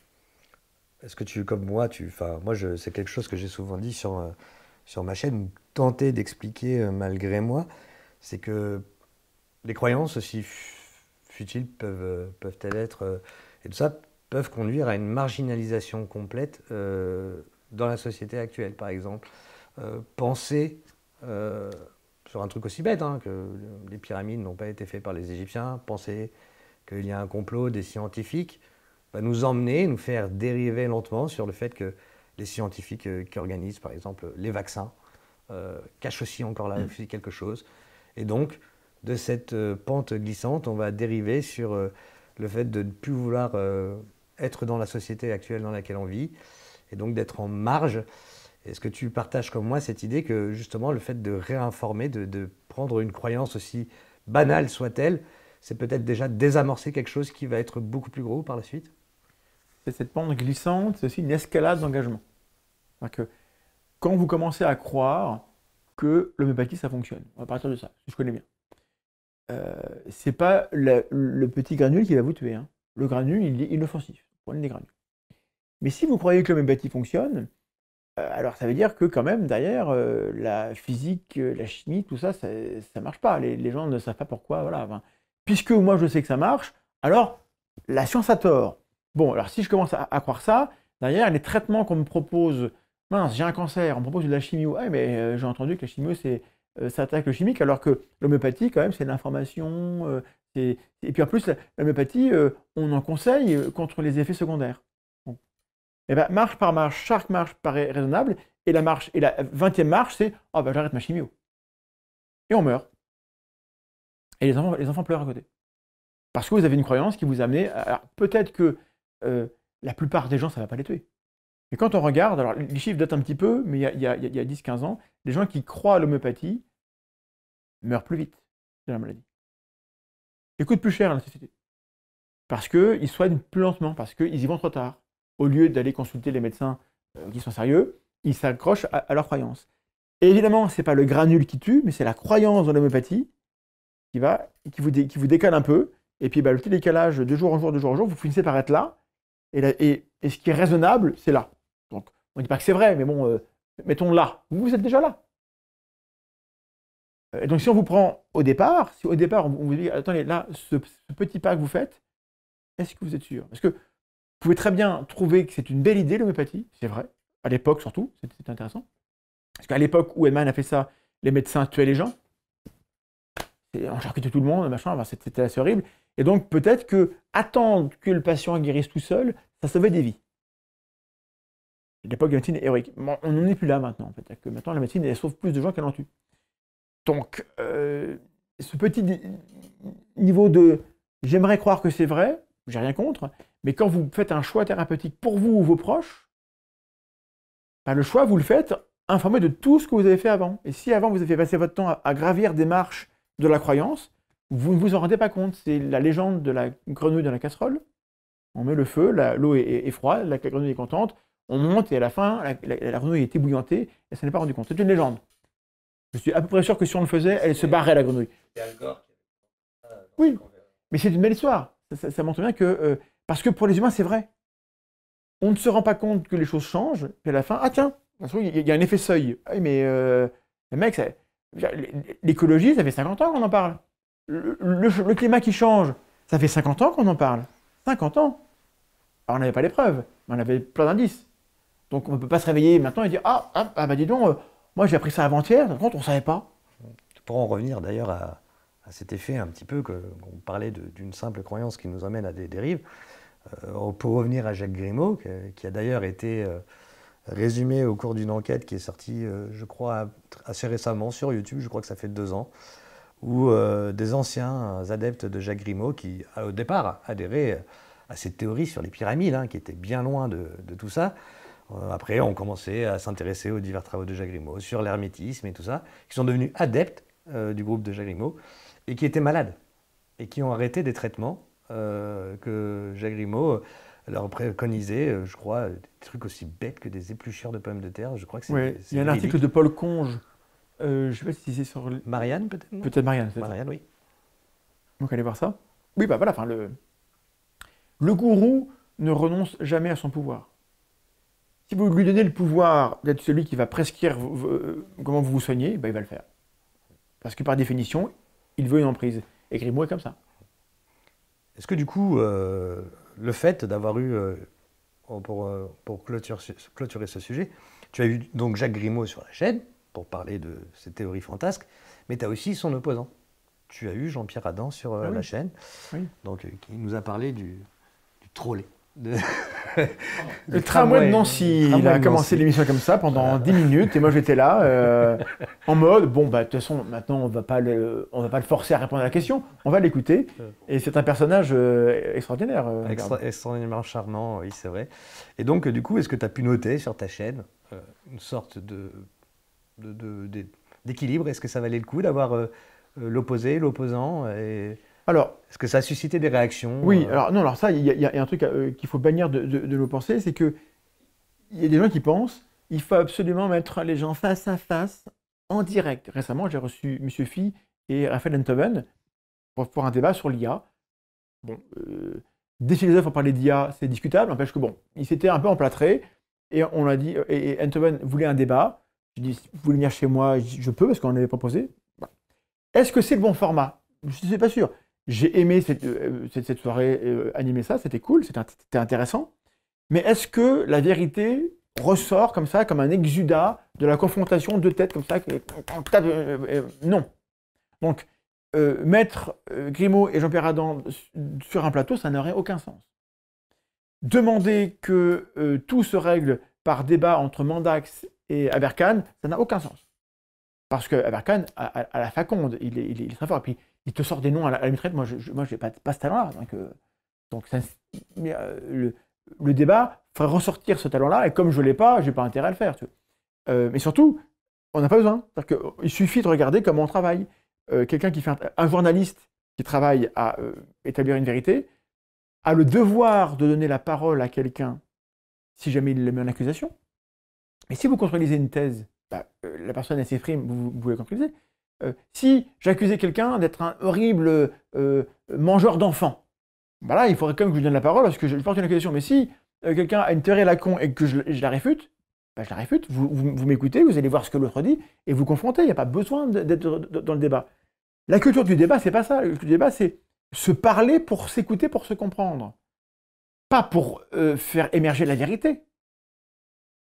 Est-ce que tu, comme moi, tu, moi c'est quelque chose que j'ai souvent dit sur, euh, ma chaîne, tenter d'expliquer euh, malgré moi, c'est que les croyances aussi futiles peuvent, elles être, et tout ça, peuvent conduire à une marginalisation complète dans la société actuelle, par exemple. Euh, penser euh, sur un truc aussi bête, hein, que les pyramides n'ont pas été faites par les Égyptiens, penser qu'il y a un complot des scientifiques, va nous emmener, nous faire dériver lentement sur le fait que les scientifiques euh, qui organisent, par exemple, les vaccins, cachent aussi encore là mm. quelque chose. Et donc, de cette pente glissante, on va dériver sur le fait de ne plus vouloir être dans la société actuelle dans laquelle on vit, et donc d'être en marge est-ce que tu partages comme moi cette idée que justement le fait de réinformer, de, prendre une croyance aussi banale soit-elle, c'est peut-être déjà désamorcer quelque chose qui va être beaucoup plus gros par la suite C'est cette pente glissante, c'est aussi une escalade d'engagement. quand vous commencez à croire que l'homéopathie ça fonctionne, à partir de ça, je connais bien, euh, c'est pas le petit granule qui va vous tuer. Hein. Le granule, il est inoffensif. Mais si vous croyez que l'homéopathie fonctionne, euh, alors ça veut dire que quand même, derrière, euh, la physique, euh, la chimie, tout ça, ça ne marche pas. Les, gens ne savent pas pourquoi. puisque moi je sais que ça marche, alors la science a tort. Bon, alors si je commence à, croire ça, derrière, les traitements qu'on me propose, mince, j'ai un cancer, on me propose de la chimie ouais mais j'ai entendu que la chimio, c'est, ça attaque le chimique, alors que l'homéopathie, quand même, c'est l'information. et puis en plus, l'homéopathie, on en conseille contre les effets secondaires. Et eh bien, marche par marche, chaque marche paraît raisonnable. Et la marche, et la 20 marche, c'est oh, ben j'arrête ma chimio. Et on meurt. Et les enfants, pleurent à côté. Parce que vous avez une croyance qui vous amène. Alors peut-être que euh, la plupart des gens, ça ne va pas les tuer. Mais quand on regarde, alors les chiffres datent un petit peu, mais il y a, 10-15 ans, les gens qui croient à l'homéopathie meurent plus vite de la maladie. Ils coûtent plus cher à la société. Parce qu'ils soignent plus lentement, parce qu'ils y vont trop tard au lieu d'aller consulter les médecins euh, qui sont sérieux, ils s'accrochent à, leur croyance. Et évidemment, ce n'est pas le granule qui tue, mais c'est la croyance dans l'homéopathie qui, qui, vous, qui vous décale un peu. Et puis, bah, le petit décalage de jour en jour, de jour en jour, vous finissez par être là. Et, ce qui est raisonnable, c'est là. Donc, on ne dit pas que c'est vrai, mais bon, euh, mettons là. Vous êtes déjà là. Euh, et donc, si on vous prend au départ, si au départ, on vous dit, attendez, là, ce, ce petit pas que vous faites, est-ce que vous êtes sûr Parce que pouvez très bien trouver que c'est une belle idée l'homéopathie, c'est vrai, à l'époque surtout, c'était intéressant. Parce qu'à l'époque où Eman a fait ça, les médecins tuaient les gens, on charcutait tout le monde, machin, c'était assez horrible. Et donc peut-être que attendre que le patient guérisse tout seul, ça sauvait des vies. L'époque de la médecine héroïque. on n'en est plus là maintenant, en fait. Que maintenant, la médecine, elle sauve plus de gens qu'elle en tue. Donc, euh, ce petit niveau de j'aimerais croire que c'est vrai, j'ai rien contre, mais quand vous faites un choix thérapeutique pour vous ou vos proches, ben, le choix, vous le faites informé de tout ce que vous avez fait avant. Et si avant, vous avez passé votre temps à, gravir des marches de la croyance, vous ne vous en rendez pas compte. C'est la légende de la grenouille dans la casserole. On met le feu, l'eau est, froide, la, grenouille est contente, on monte et à la fin, la, grenouille était ébouillantée. et ça n'est pas rendu compte. C'est une légende. Je suis à peu près sûr que si on le faisait, elle se barrait la grenouille. Oui, mais c'est une belle histoire. Ça, montre bien que euh, parce que pour les humains, c'est vrai. On ne se rend pas compte que les choses changent, Et à la fin, ah tiens, il y, a un effet seuil. Ah mais les euh, mecs, l'écologie, ça fait 50 ans qu'on en parle. Le, climat qui change, ça fait 50 ans qu'on en parle. 50 ans. Alors on n'avait pas les preuves, mais on avait plein d'indices. Donc on ne peut pas se réveiller maintenant et dire Ah, ah, ah bah dis donc, euh, moi j'ai appris ça avant-hier, par contre on ne savait pas. Pour en revenir d'ailleurs à, à cet effet un petit peu qu'on parlait d'une simple croyance qui nous emmène à des dérives. Euh, On oh, pour revenir à Jacques Grimaud, qui a d'ailleurs été euh, résumé au cours d'une enquête qui est sortie, euh, je crois, assez récemment sur YouTube, je crois que ça fait deux ans, où des anciens adeptes de Jacques Grimaud, qui au départ adhéraient à ces théories sur les pyramides, hein, qui était bien loin de, de tout ça, après ont commencé à s'intéresser aux divers travaux de Jacques Grimaud sur l'hermétisme et tout ça, qui sont devenus adeptes du groupe de Jacques Grimaud et qui étaient malades et qui ont arrêté des traitements euh, que Jacques Grimaud euh, leur préconisait, euh, je crois, des trucs aussi bêtes que des éplucheurs de pommes de terre. Je crois que c'est. il y a un article de Paul Conge. je ne sais pas si c'est sur. Marianne, peut-être Peut-être Marianne. Marianne, oui. Donc, allez voir ça. Oui, bah voilà, enfin, le. Le gourou ne renonce jamais à son pouvoir. Si vous lui donnez le pouvoir d'être celui qui va prescrire comment vous vous soignez, ben il va le faire. Parce que par définition, il veut une emprise. Et moi comme ça. Est-ce que du coup, euh, le fait d'avoir eu, euh, oh, pour, euh, pour clôturer, clôturer, ce sujet, tu as eu donc Jacques Grimaud sur la chaîne pour parler de ses théories fantasques, mais tu as aussi son opposant. Tu as eu Jean-Pierre Adam sur ah la chaîne, donc qui nous a parlé du, du trollé de le tramway de Nancy. il a commencé l'émission comme ça pendant 10 minutes et moi j'étais là euh, en mode bon bah de toute façon maintenant on va pas le on va pas le forcer à répondre à la question, on va l'écouter euh. et c'est un personnage euh, extraordinaire. extraordinairement charmant, oui, c'est vrai. Et donc du coup, est-ce que tu as pu noter sur ta chaîne une sorte de d'équilibre, est-ce que ça valait le coup d'avoir l'opposé, l'opposant et alors, est-ce que ça a suscité des réactions Oui, euh? alors non, alors ça, il y, a un truc euh, qu'il faut bannir de, nos pensées, c'est que il y a des gens qui pensent, il faut absolument mettre les gens face à face en direct. Récemment, j'ai reçu M. Phi et Raphaël Enthoven pour, un débat sur l'IA. Bon, euh, des philosophes ont parlé d'IA, c'est discutable, n'empêche que bon, ils s'étaient un peu emplâtrés et on l'a dit. Et, voulait un débat. Je dis, vous voulez venir chez moi, je peux parce qu'on avait proposé. Est-ce que c'est le bon format Je ne suis pas sûr j'ai aimé cette, euh, soirée, euh, animée, ça, c'était cool, c'était intéressant. Mais est-ce que la vérité ressort comme ça, comme un exudat de la confrontation de tête, comme ça que, euh, Non. Donc, euh, mettre Grimaud et Jean-Pierre Adam sur un plateau, ça n'aurait aucun sens. Demander que tout se règle par débat entre Mandax et Aberkan, ça n'a aucun sens. Parce que Aberkan à la faconde, il est, il il est très fort. Et puis, il te sort des noms à la, à Moi, je n'ai pas, pas ce talent-là. Donc, euh, euh, le, le, débat ferait ressortir ce talent-là. Et comme je ne l'ai pas, je n'ai pas intérêt à le faire. Euh, mais surtout, on n'a pas besoin. Que, il suffit de regarder comment on travaille. Quelqu'un qui fait un, journaliste qui travaille à établir une vérité a le devoir de donner la parole à quelqu'un si jamais il le met en accusation. Et si vous contrôlisez une thèse, bah, la personne est s'exprime, vous, vous, vous la euh, si j'accusais quelqu'un d'être un horrible euh, mangeur d'enfants, bah il faudrait quand même que je lui donne la parole parce que je porte une accusation. Mais si euh, quelqu'un a une théorie à la con et que je, la réfute, je la réfute. Bah, vous, m'écoutez, vous allez voir ce que l'autre dit et vous confrontez. Il n'y a pas besoin d'être dans le débat. La culture du débat, c'est pas ça. Le débat, c'est se parler pour s'écouter, pour se comprendre. Pas pour faire émerger la vérité.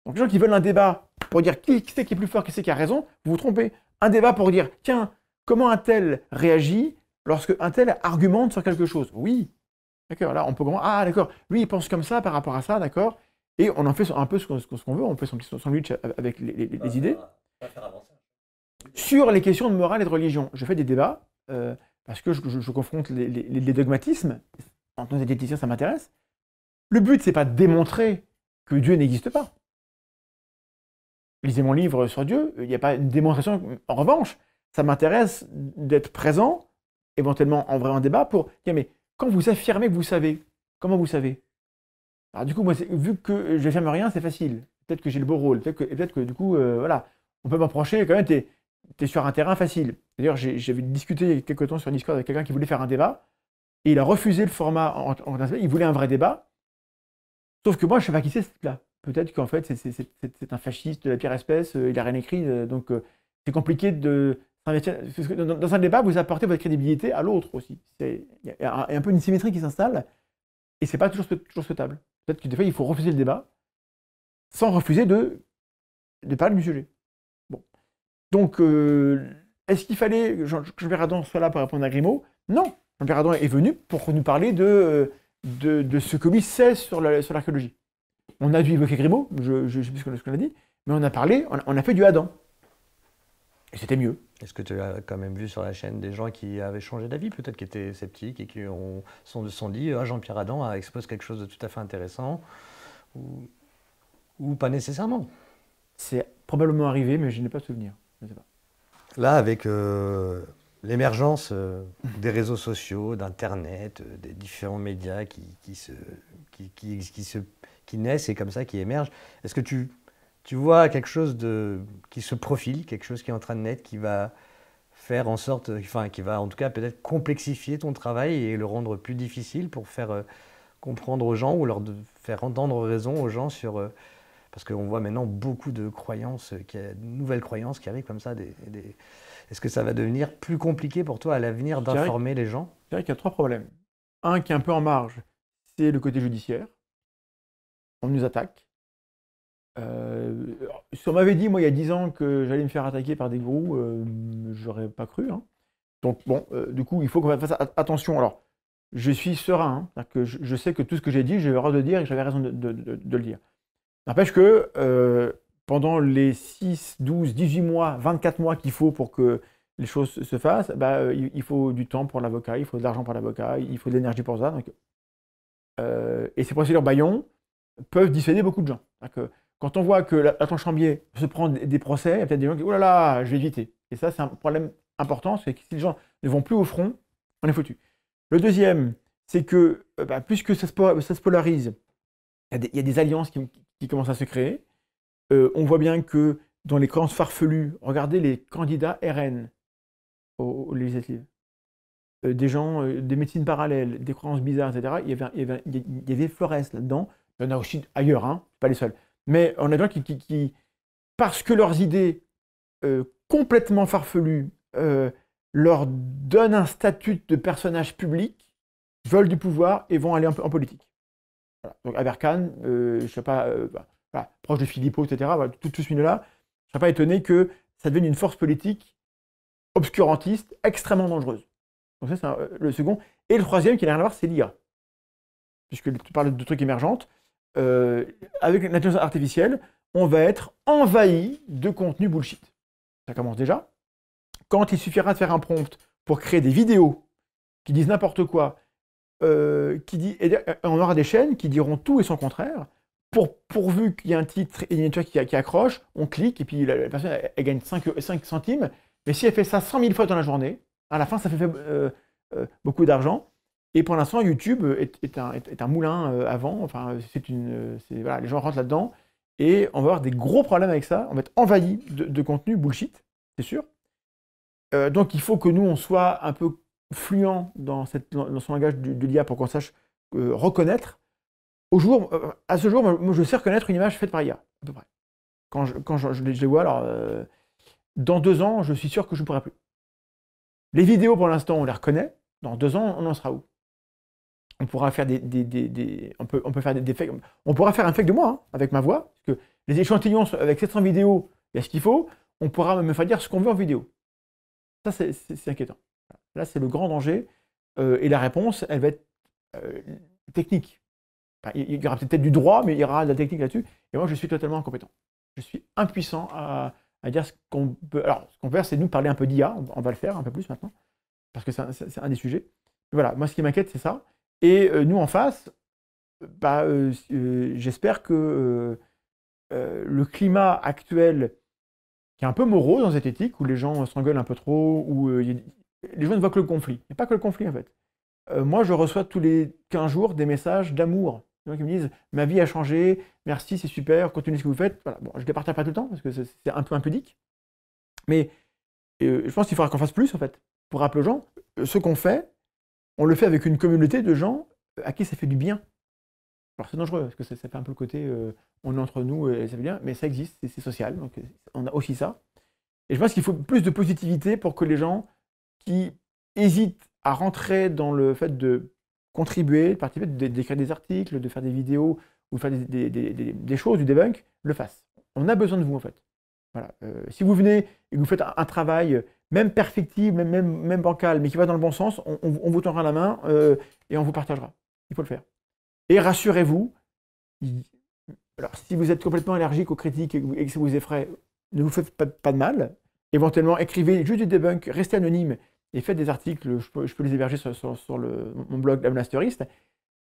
Donc les gens qui veulent un débat pour dire qui, qui c'est qui est plus fort, qui c'est qui a raison, vous vous trompez un débat pour dire, tiens, comment un tel réagit lorsque un tel argumente sur quelque chose Oui, d'accord, là on peut comprendre, ah d'accord, lui il pense comme ça par rapport à ça, d'accord, et on en fait un peu ce qu'on veut, on fait son petit sandwich avec les, euh, idées. sur les questions de morale et de religion, je fais des débats, euh, parce que je, confronte les, dogmatismes, en tant que diététicien ça m'intéresse. Le but c'est pas de démontrer que Dieu n'existe pas lisez mon livre sur Dieu, il n'y a pas une démonstration. En revanche, ça m'intéresse d'être présent, éventuellement en vrai en débat, pour dire, mais quand vous affirmez que vous savez, comment vous savez du coup, moi, vu que je n'affirme rien, c'est facile. Peut-être que j'ai le beau rôle, peut-être que, du coup, euh, voilà, on peut m'approcher, quand même, tu es sur un terrain facile. D'ailleurs, j'avais discuté il y a quelques temps sur Discord avec quelqu'un qui voulait faire un débat, et il a refusé le format en, il voulait un vrai débat, sauf que moi, je ne sais pas qui c'est ce là peut-être qu'en fait, c'est un fasciste de la pire espèce, euh, il n'a rien écrit, euh, donc euh, c'est compliqué de s'investir. Dans un débat, vous apportez votre crédibilité à l'autre aussi. Il y, a un peu une symétrie qui s'installe, et ce n'est pas toujours, toujours souhaitable. Peut-être que des fois, il faut refuser le débat, sans refuser de, parler du sujet. Bon. Donc, est-ce qu'il fallait que Jean-Pierre Adam soit là pour répondre à Grimaud Non Jean-Pierre est venu pour nous parler de, ce que lui sait sur l'archéologie. On a dû évoquer Grimaud, je ne sais plus ce qu'on a dit, mais on a parlé, on, a fait du Adam. Et c'était mieux. Est-ce que tu as quand même vu sur la chaîne des gens qui avaient changé d'avis, peut-être qui étaient sceptiques et qui ont, sont, dit euh, Jean-Pierre Adam expose quelque chose de tout à fait intéressant Ou, pas nécessairement C'est probablement arrivé, mais je n'ai pas souvenir. Là, avec euh, l'émergence euh, des réseaux sociaux, d'Internet, des différents médias qui se qui naissent et comme ça qui émergent. Est-ce que tu, tu vois quelque chose de, qui se profile, quelque chose qui est en train de naître, qui va faire en sorte, enfin qui va en tout cas peut-être complexifier ton travail et le rendre plus difficile pour faire euh, comprendre aux gens ou leur faire entendre raison aux gens sur... parce euh, parce qu'on voit maintenant beaucoup de croyances, euh, de nouvelles croyances qui arrivent comme ça. Est-ce que ça va devenir plus compliqué pour toi à l'avenir d'informer les gens C'est vrai qu'il y a trois problèmes. Un qui est un peu en marge, c'est le côté judiciaire nous attaque. Euh, si on m'avait dit, moi, il y a 10 ans, que j'allais me faire attaquer par des gros, euh, j'aurais pas cru. Hein. Donc, bon, euh, du coup, il faut qu'on fasse attention. Alors, je suis serein, hein. que je, sais que tout ce que j'ai dit, j'ai le droit de le dire et que j'avais raison de, le dire. N'empêche que pendant les 6, 12, 18 mois, 24 mois qu'il faut pour que les choses se fassent, bah, il faut du temps pour l'avocat, il faut de l'argent pour l'avocat, il faut de l'énergie pour ça. Donc, et ces procédures Bayon, peuvent dissuader beaucoup de gens. Que, quand on voit que la, chambier se prend des, procès, il y a peut-être des gens qui disent Oh là là, je vais éviter. Et ça, c'est un problème important, c'est que si les gens ne vont plus au front, on est foutu. Le deuxième, c'est que euh, bah, puisque ça se, polarise, il y, a des alliances qui, commencent à se créer. Euh, on voit bien que dans les croyances farfelues, regardez les candidats RN aux, législatives. Euh, des gens, des médecines parallèles, des croyances bizarres, etc. Il y avait, il y il y avait là-dedans. Il y en a aussi ailleurs, hein, pas les seuls. Mais on a des gens qui, parce que leurs idées euh, complètement farfelues euh, leur donnent un statut de personnage public, veulent du pouvoir et vont aller en, en politique. Donc Aberkan, euh, je sais pas, bah, proche de Philippot, etc., tout, tout ce milieu-là, je ne serais pas étonné que ça devienne une force politique obscurantiste extrêmement dangereuse. Donc ça, c'est le second. Et le troisième qui n'a rien à voir, c'est l'IA. Puisque tu parles de trucs émergentes, euh, avec l'intelligence artificielle, on va être envahi de contenu bullshit. Ça commence déjà. Quand il suffira de faire un prompt pour créer des vidéos qui disent n'importe quoi, euh, qui dit, on aura des chaînes qui diront tout et son contraire, pour, pourvu qu'il y ait un titre et une étoile qui, accroche, on clique et puis la, personne elle, gagne 5, 5, centimes. Mais si elle fait ça 100 000 fois dans la journée, à la fin, ça fait euh, euh, beaucoup d'argent. Et pour l'instant, YouTube est, un, moulin euh, avant Enfin, c'est une, les gens rentrent là-dedans et on va avoir des gros problèmes avec ça. On va être envahi de, contenu bullshit, c'est sûr. Euh, donc, il faut que nous, on soit un peu fluent dans, cette, dans son langage de, l'IA pour qu'on sache euh, reconnaître. Au jour, à ce jour, je sais reconnaître une image faite par IA, à peu près. Quand quand je, les vois, alors, dans deux ans, je suis sûr que je ne pourrai plus. Les vidéos, pour l'instant, on les reconnaît. Dans deux ans, on en sera où on pourra faire des, on peut, faire des, On pourra faire un fake de moi hein, avec ma voix, parce que les échantillons avec 700 vidéos, il y a ce qu'il faut. On pourra me faire dire ce qu'on veut en vidéo. Ça, c'est inquiétant. Là, c'est le grand danger. Euh, et la réponse, elle va être euh, technique. il y aura peut-être du droit, mais il y aura de la technique là-dessus. Et moi, je suis totalement incompétent. Je suis impuissant à, dire ce qu'on peut. Alors, ce qu'on peut faire, c'est nous parler un peu d'IA. On va le faire un peu plus maintenant, parce que c'est un, des sujets. voilà, moi, ce qui m'inquiète, c'est ça. Et euh, nous, en face, bah, euh, euh, j'espère que le climat actuel, qui est un peu morose dans cette éthique, où les gens s'engueulent un peu trop, où les gens ne voient que le conflit. mais pas que le conflit, en fait. moi, je reçois tous les 15 jours des messages d'amour qui me disent ma vie a changé, merci, c'est super, continuez ce que vous faites. Voilà. Bon, je ne les partage pas tout le temps parce que c'est un peu impudique. Mais je pense qu'il faudra qu'on fasse plus en fait pour rappeler aux gens ce qu'on fait, on le fait avec une communauté de gens euh, à qui ça fait du bien. Alors c'est dangereux, parce que ça, fait un peu le côté euh, on est entre nous et ça fait bien, mais ça existe, c'est social, donc euh, on a aussi ça. Et je pense qu'il faut plus de positivité pour que les gens qui hésitent à rentrer dans le fait de contribuer, de participer, d'écrire des articles, de faire des vidéos ou de faire des, choses, du debunk, le fassent. On a besoin de vous en fait. Voilà. si vous venez et que vous faites un travail même perfectible, même, même bancal, mais qui va dans le bon sens, on, vous tendra la main euh, et on vous partagera. Il faut le faire. Et rassurez-vous, alors si vous êtes complètement allergique aux critiques et que ça vous effraie, ne vous faites pas, pas de mal. Éventuellement, écrivez juste du debunk, restez anonyme et faites des articles. Je peux, les héberger sur, mon blog masteriste,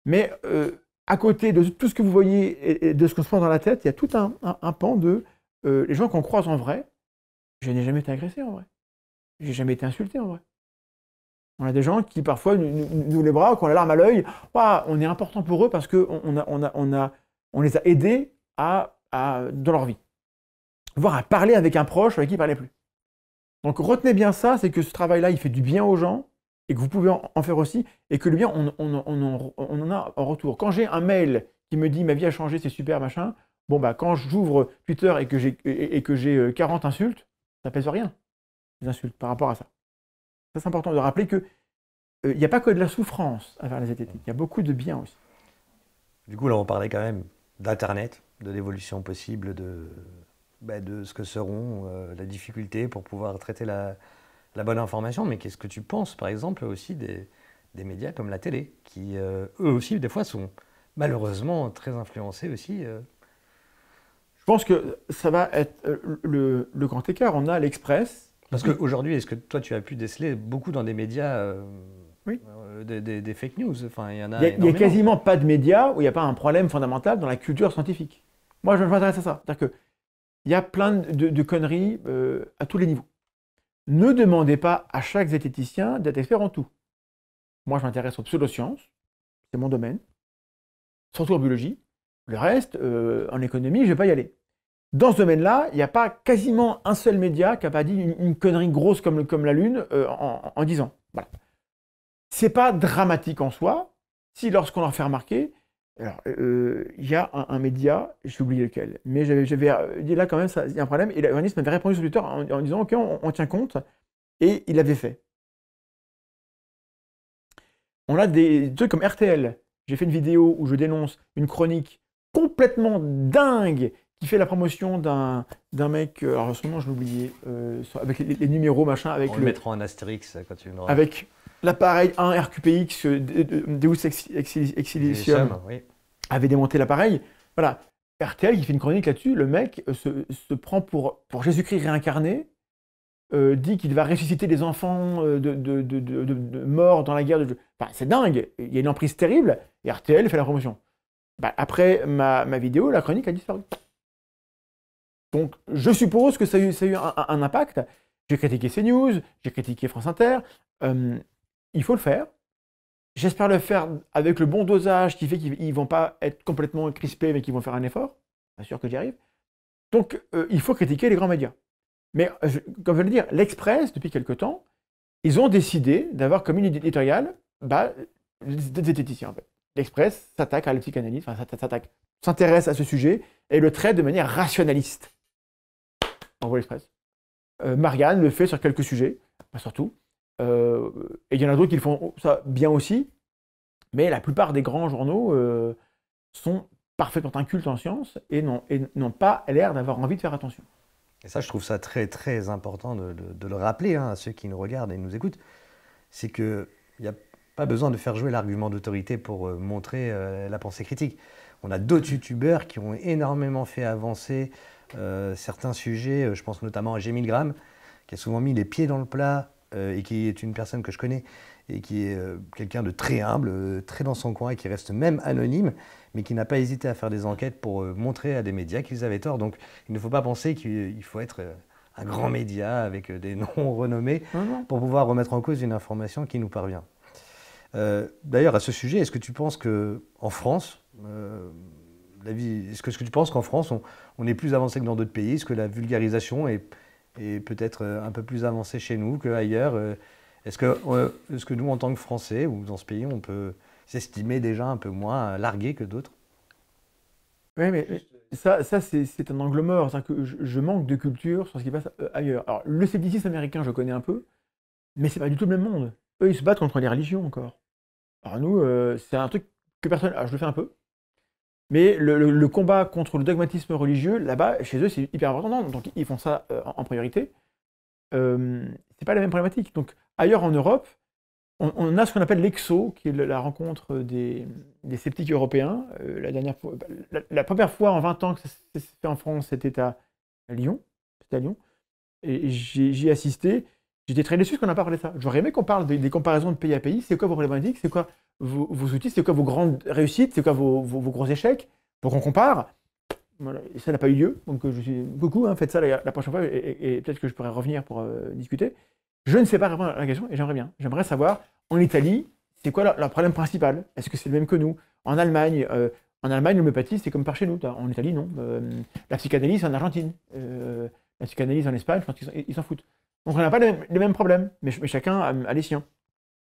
Mais euh, à côté de tout ce que vous voyez et de ce qu'on se prend dans la tête, il y a tout un, pan de euh, les gens qu'on croise en vrai. Je n'ai jamais été agressé en vrai. J'ai jamais été insulté en vrai. On a des gens qui parfois nous, les bras, qui ont la larme à l'œil. on est important pour eux parce qu'on on a, on on on les a aidés à, dans leur vie. Voire à parler avec un proche avec qui ils ne parlaient plus. Donc retenez bien ça, c'est que ce travail-là, il fait du bien aux gens et que vous pouvez en, faire aussi et que le bien, on, on en a en retour. Quand j'ai un mail qui me dit ma vie a changé, c'est super, machin, bon, bah quand j'ouvre Twitter et que j'ai 40 euh, insultes, ça pèse rien les insultes par rapport à ça. Ça, c'est important de rappeler qu'il euh, n'y a pas que de la souffrance à faire les éthiques, il y a beaucoup de bien aussi. Du coup, là, on parlait quand même d'Internet, de l'évolution possible, de, bah, de ce que seront euh, la difficulté pour pouvoir traiter la, bonne information. Mais qu'est-ce que tu penses, par exemple, aussi des, médias comme la télé, qui, euh, eux aussi, des fois, sont malheureusement très influencés aussi Je pense que ça va être le grand écart. On a l'Express, parce qu'aujourd'hui, est-ce que toi, tu as pu déceler beaucoup dans des médias euh, euh, des, fake news enfin, Il n'y a, quasiment pas de médias où il n'y a pas un problème fondamental dans la culture scientifique. Moi, je m'intéresse à ça. C'est-à-dire qu'il y a plein de, conneries euh, à tous les niveaux. Ne demandez pas à chaque zététicien d'être expert en tout. Moi, je m'intéresse aux pseudosciences, c'est mon domaine, surtout en biologie. Le reste, en économie, je ne vais pas y aller. Dans ce domaine-là, il n'y a pas quasiment un seul média qui n'a pas dit une, connerie grosse comme, la Lune euh, en, disant. 10 C'est pas dramatique en soi, si lorsqu'on leur fait remarquer, euh, il y a un, média, j'ai oublié lequel, mais j'avais euh, dit là quand même, il y a un problème, et l'organisme avait répondu sur Twitter en, disant, ok, on, tient compte, et il l'avait fait. On a des, des trucs comme RTL. J'ai fait une vidéo où je dénonce une chronique complètement dingue qui fait la promotion d'un, d'un mec, euh, alors son nom je l'oubliais, euh, avec les, numéros machin, avec On le, mettra en astérix euh, quand tu viendras. Avec l'appareil 1 RQPX Deus Exilicium avait démonté l'appareil. Voilà, RTL qui fait une chronique là-dessus, le mec se, se prend pour, pour Jésus-Christ réincarné, dit qu'il va ressusciter des enfants de, de, de, morts dans la guerre. De... c'est dingue, il y a une emprise terrible, et RTL fait la promotion. Bah, après ma, ma vidéo, la chronique a disparu. Donc, je suppose que ça a eu, un, impact. J'ai critiqué CNews, j'ai critiqué France Inter. Euh, il faut le faire. J'espère le faire avec le bon dosage qui fait qu'ils ne vont pas être complètement crispés, mais qu'ils vont faire un effort. Bien sûr que j'y arrive. Donc, euh, il faut critiquer les grands médias. Mais, euh, comme je veux le dire, l'Express, depuis quelque temps, ils ont décidé d'avoir comme une éditoriale bah, des zététiciens. en fait. L'Express s'attaque à la psychanalyse, s'intéresse à ce sujet et le traite de manière rationaliste envoie express. Euh, Marianne le fait sur quelques sujets, pas surtout. Euh, et il y en a d'autres qui le font ça bien aussi. Mais la plupart des grands journaux euh, sont parfaitement incultes en science et n'ont pas l'air d'avoir envie de faire attention. Et ça, je trouve ça très très important de, le rappeler hein, à ceux qui nous regardent et nous écoutent. C'est qu'il n'y a pas besoin de faire jouer l'argument d'autorité pour montrer la pensée critique. On a d'autres youtubeurs qui ont énormément fait avancer euh, certains sujets, euh, je pense notamment à G. qui a souvent mis les pieds dans le plat euh, et qui est une personne que je connais et qui est quelqu'un de très humble, très dans son coin et qui reste même anonyme, mais qui n'a pas hésité à faire des enquêtes pour montrer à des médias qu'ils avaient tort. Donc il ne faut pas penser qu'il faut être un grand média avec des noms renommés pour pouvoir remettre en cause une information qui nous parvient. D'ailleurs, à ce sujet, est-ce que tu penses que en France, est-ce que, tu penses qu'en France, on, est plus avancé que dans d'autres pays Est-ce que la vulgarisation est, peut-être euh, un peu plus avancée chez nous qu'ailleurs euh, euh, Est-ce que, nous, en tant que Français, ou dans ce pays, on peut s'estimer déjà un peu moins largué que d'autres Oui, mais ça, c'est un angle mort. je, manque de culture sur ce qui passe ailleurs. Alors, le scepticisme américain, je connais un peu, mais c'est pas du tout le même monde. Eux, ils se battent contre les religions encore. Alors, nous, c'est un truc que personne. Alors, je le fais un peu. Mais le, combat contre le dogmatisme religieux, là-bas, chez eux, c'est hyper important. Non donc ils font ça euh, en priorité. Euh, c'est pas la même problématique. Donc ailleurs en Europe, on, a ce qu'on appelle l'EXO, qui est la rencontre des, sceptiques européens. Euh, la, dernière la, première fois en 20 ans que ça s'est fait en France, c'était à Lyon. C'était à Lyon. Et j'y ai assisté. J'étais très déçu qu'on n'a pas parlé de ça. J'aurais aimé qu'on parle des, comparaisons de pays à pays. C'est quoi vos problématiques C'est quoi vos, outils, c'est quoi vos grandes réussites, c'est quoi vos, vos, gros échecs, pour qu'on compare. et ça n'a pas eu lieu, donc euh, je suis beaucoup, hein, faites ça la, prochaine fois, et, peut-être que je pourrais revenir pour euh, discuter. Je ne sais pas répondre à la question, et j'aimerais bien. J'aimerais savoir, en Italie, c'est quoi leur, problème principal Est-ce que c'est le même que nous En Allemagne, euh, en Allemagne, l'homéopathie, c'est comme par chez nous. En Italie, non. la psychanalyse, en Argentine. la psychanalyse en Espagne, je pense qu'ils s'en foutent. Donc on n'a pas les mêmes, problèmes, mais, chacun a, les siens.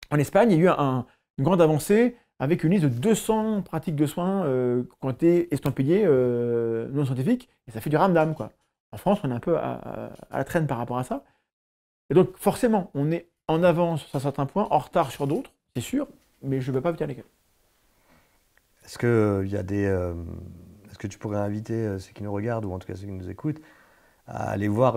En Espagne, il y a eu un, une grande avancée avec une liste de 200 pratiques de soins euh, qui ont été estampillées euh, non scientifiques, et ça fait du ramdam. Quoi. En France, on est un peu à, la traîne par rapport à ça. Et donc, forcément, on est en avance sur certains points, en retard sur d'autres, c'est sûr, mais je ne veux pas vous dire lesquels. Est-ce que, euh, y a des, est-ce que tu pourrais inviter ceux qui nous regardent, ou en tout cas ceux qui nous écoutent, à aller voir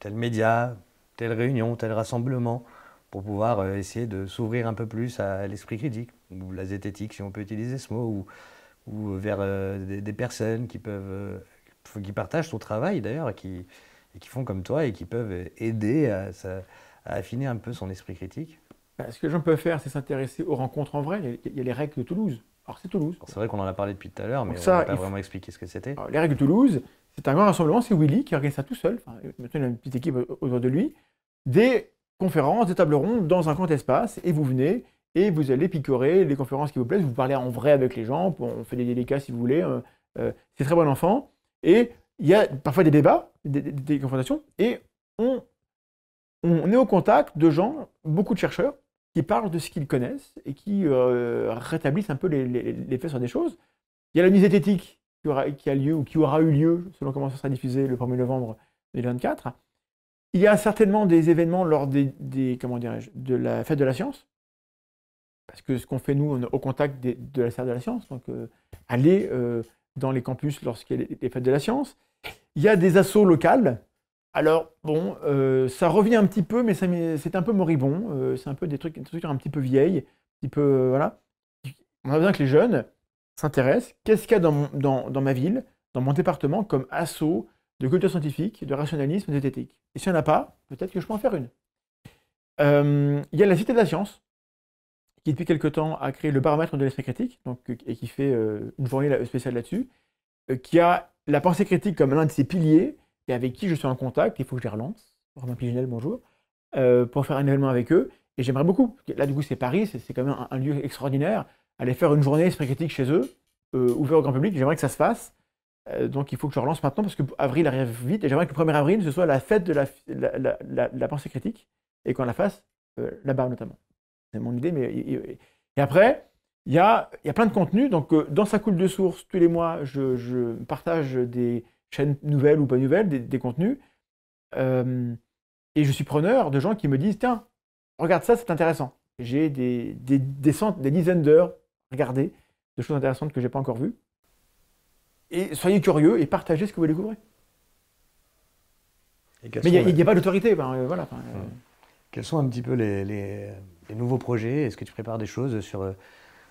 tel média, telle réunion, tel rassemblement pour pouvoir euh, essayer de s'ouvrir un peu plus à l'esprit critique, ou la zététique si on peut utiliser ce mot, ou, ou euh, vers euh, des, personnes qui, peuvent, qui partagent ton travail d'ailleurs, qui, et qui font comme toi et qui peuvent aider à, affiner un peu son esprit critique. Bah, ce que je peux faire, c'est s'intéresser aux rencontres en vrai. Il y a les règles de Toulouse. Alors c'est Toulouse. C'est vrai qu'on en a parlé depuis tout à l'heure, mais ça, on n'a pas vraiment expliqué ce que c'était. Les règles de Toulouse, c'est un grand rassemblement, c'est Willy qui organise ça tout seul. maintenant, il a une petite équipe autour de lui. Des conférences, des tables rondes dans un grand espace, et vous venez et vous allez picorer les conférences qui vous plaisent, vous parlez en vrai avec les gens, on fait des délicats si vous voulez, hein, euh, c'est très bon enfant, et il y a parfois des débats, des, confrontations, et on, est au contact de gens, beaucoup de chercheurs, qui parlent de ce qu'ils connaissent et qui euh, rétablissent un peu les, faits sur des choses. Il y a la mise éthétique qui, aura, qui a lieu ou qui aura eu lieu, selon comment ça sera diffusé le 1er novembre 2024. Il y a certainement des événements lors des, comment dirais de la fête de la science, parce que ce qu'on fait nous, on est au contact de la salle de la science, donc euh, aller euh, dans les campus lorsqu'il y a les, fêtes de la science. Il y a des assauts locales. Alors bon, euh, ça revient un petit peu, mais c'est un peu moribond. c'est un peu des trucs, des un petit peu vieilles, un petit peu voilà. On a besoin que les jeunes s'intéressent. Qu'est-ce qu'il y a dans, dans, dans, ma ville, dans mon département, comme assaut de culture scientifique, de rationalisme, de Et s'il n'y en a pas, peut-être que je peux en faire une. Euh, il y a la Cité de la Science, qui depuis quelque temps a créé le baromètre de l'esprit critique, donc, et qui fait euh, une journée spéciale là-dessus, euh, qui a la pensée critique comme l'un de ses piliers, et avec qui je suis en contact, il faut que je les relance, Romain Pigenel, bonjour, pour faire un événement avec eux, et j'aimerais beaucoup, là du coup c'est Paris, c'est quand même un, un, lieu extraordinaire, aller faire une journée esprit critique chez eux, ouvert au grand public, j'aimerais que ça se fasse, euh, donc il faut que je relance maintenant parce que avril arrive vite et j'aimerais que le 1er avril ce soit la fête de la, pensée critique et qu'on la fasse euh, là-bas notamment. C'est mon idée, mais et, après il y a, y a, plein de contenus. Donc euh, dans sa coule de source tous les mois je, je, partage des chaînes nouvelles ou pas nouvelles, des, contenus et je suis preneur de gens qui me disent tiens regarde ça c'est intéressant. J'ai des, des, des, des dizaines d'heures regarder de choses intéressantes que j'ai pas encore vues et soyez curieux et partagez ce que vous découvrez. Mais il n'y a, pas d'autorité. Euh, voilà, euh. hmm. Quels sont un petit peu les, nouveaux projets Est-ce que tu prépares des choses sur, euh,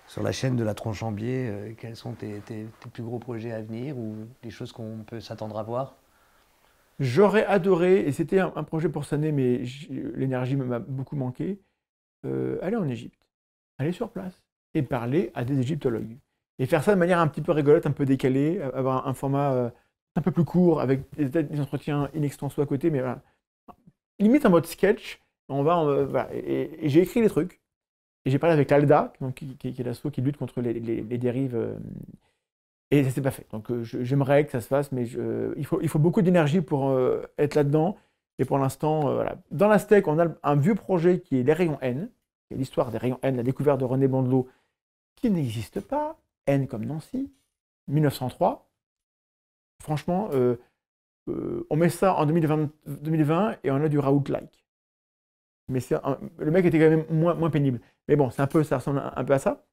sur la chaîne de la tronche Biais Quels sont tes, plus gros projets à venir ou des choses qu'on peut s'attendre à voir J'aurais adoré, et c'était un, projet pour cette année, mais l'énergie m'a beaucoup manqué, aller en Égypte, aller sur place et parler à des égyptologues et faire ça de manière un petit peu rigolote, un peu décalée, avoir un format euh, un peu plus court avec des, entretiens in à côté, mais voilà. Limite en mode sketch, on va, et, j'ai écrit les trucs. Et j'ai parlé avec l'ALDA, donc, qui, est l'asso qui lutte contre les, dérives. Euh, et ça s'est pas fait. Donc euh, j'aimerais que ça se fasse, mais il, faut, il faut beaucoup d'énergie pour être là-dedans. Et pour l'instant, voilà. Dans la on a un vieux projet qui est Les Rayons N, qui l'histoire des Rayons N, la découverte de René Bandelot, qui n'existe pas comme Nancy, 1903. Franchement, euh, euh, on met ça en 2020, 2020, et on a du Raoult-like. Mais le mec était quand même moins, pénible. Mais bon, c'est un peu, ça ressemble un, peu à ça.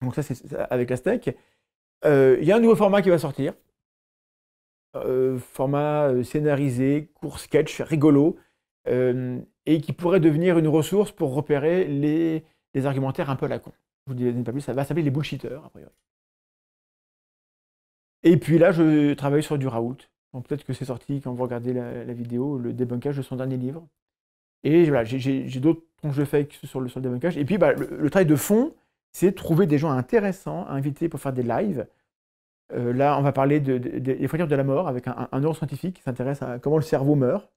Donc ça, c'est avec la steak euh, Il y a un nouveau format qui va sortir. format scénarisé, court sketch, rigolo, et qui pourrait devenir une ressource pour repérer les, les argumentaires un peu à la con. Je vous dis pas plus, ça va s'appeler les bullshitters, a priori. Et puis là, je travaille sur du Raoult. Donc peut-être que c'est sorti quand vous regardez la, vidéo, le débunkage de son dernier livre. Et voilà, j'ai d'autres tronches de fake sur le, sur le débunkage. Et puis bah, le, travail de fond, c'est trouver des gens intéressants à inviter pour faire des lives. Euh, là, on va parler des de, de, la mort avec un, neuroscientifique qui s'intéresse à comment le cerveau meurt.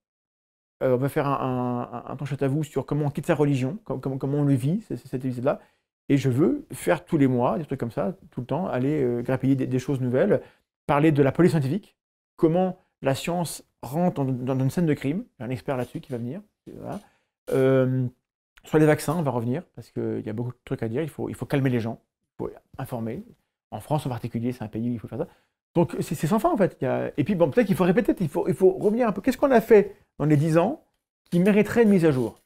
Euh, on va faire un, un, un, à vous sur comment on quitte sa religion, comment on le vit, cette épisode-là. Et je veux faire tous les mois, des trucs comme ça, tout le temps, aller euh, grappiller des, choses nouvelles, parler de la police scientifique, comment la science rentre dans, une scène de crime. J'ai un expert là-dessus qui va venir. Euh, sur les vaccins, on va revenir, parce qu'il y a beaucoup de trucs à dire. Il faut, calmer les gens, il faut informer. En France en particulier, c'est un pays où il faut faire ça. Donc c'est sans fin en fait. Et puis bon, peut-être qu'il faut répéter, il faut, il faut revenir un peu. Qu'est-ce qu'on a fait dans les 10 ans qui mériterait une mise à jour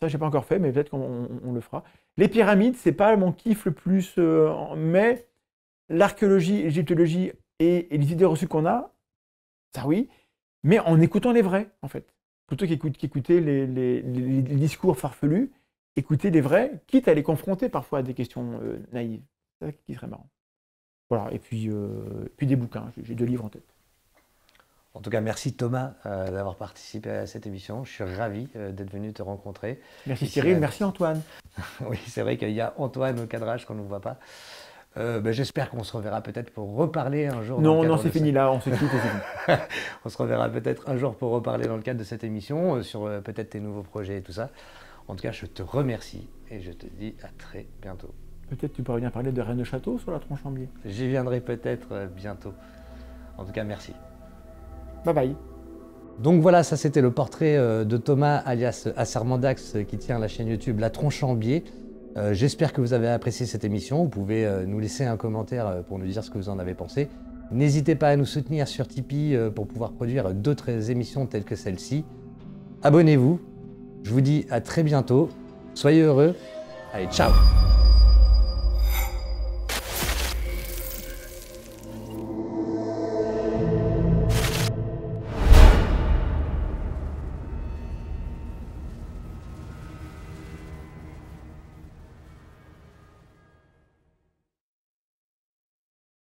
ça, j'ai pas encore fait, mais peut-être qu'on le fera. Les pyramides, c'est pas mon kiff le plus, euh, mais l'archéologie, l'égyptologie et, les idées reçues qu'on a, ça oui, mais en écoutant les vrais, en fait. Plutôt qu'écouter les, les, discours farfelus, écouter les vrais, quitte à les confronter parfois à des questions euh, naïves. C'est ça qui serait marrant. Voilà, et puis, euh, puis des bouquins, j'ai deux livres en tête. En tout cas, merci Thomas euh, d'avoir participé à cette émission. Je suis ravi euh, d'être venu te rencontrer. Merci Cyril, merci Antoine. oui, c'est vrai qu'il y a Antoine au cadrage qu'on ne voit pas. Euh, ben, j'espère qu'on se reverra peut-être pour reparler un jour. Non, non, c'est fini là, on se quitte. on se reverra peut-être un jour pour reparler dans le cadre de cette émission sur peut-être tes nouveaux projets et tout ça. En tout cas, je te remercie et je te dis à très bientôt. Peut-être tu pourrais venir parler de Rennes de Château sur la tronche en biais. J'y viendrai peut-être bientôt. En tout cas, merci. Bye bye. Donc voilà, ça c'était le portrait euh, de Thomas alias Assermandax qui tient la chaîne YouTube La Tronche en Biais. Euh, j'espère que vous avez apprécié cette émission. Vous pouvez euh, nous laisser un commentaire pour nous dire ce que vous en avez pensé. N'hésitez pas à nous soutenir sur Tipeee pour pouvoir produire d'autres émissions telles que celle-ci. Abonnez-vous. Je vous dis à très bientôt. Soyez heureux. Allez, ciao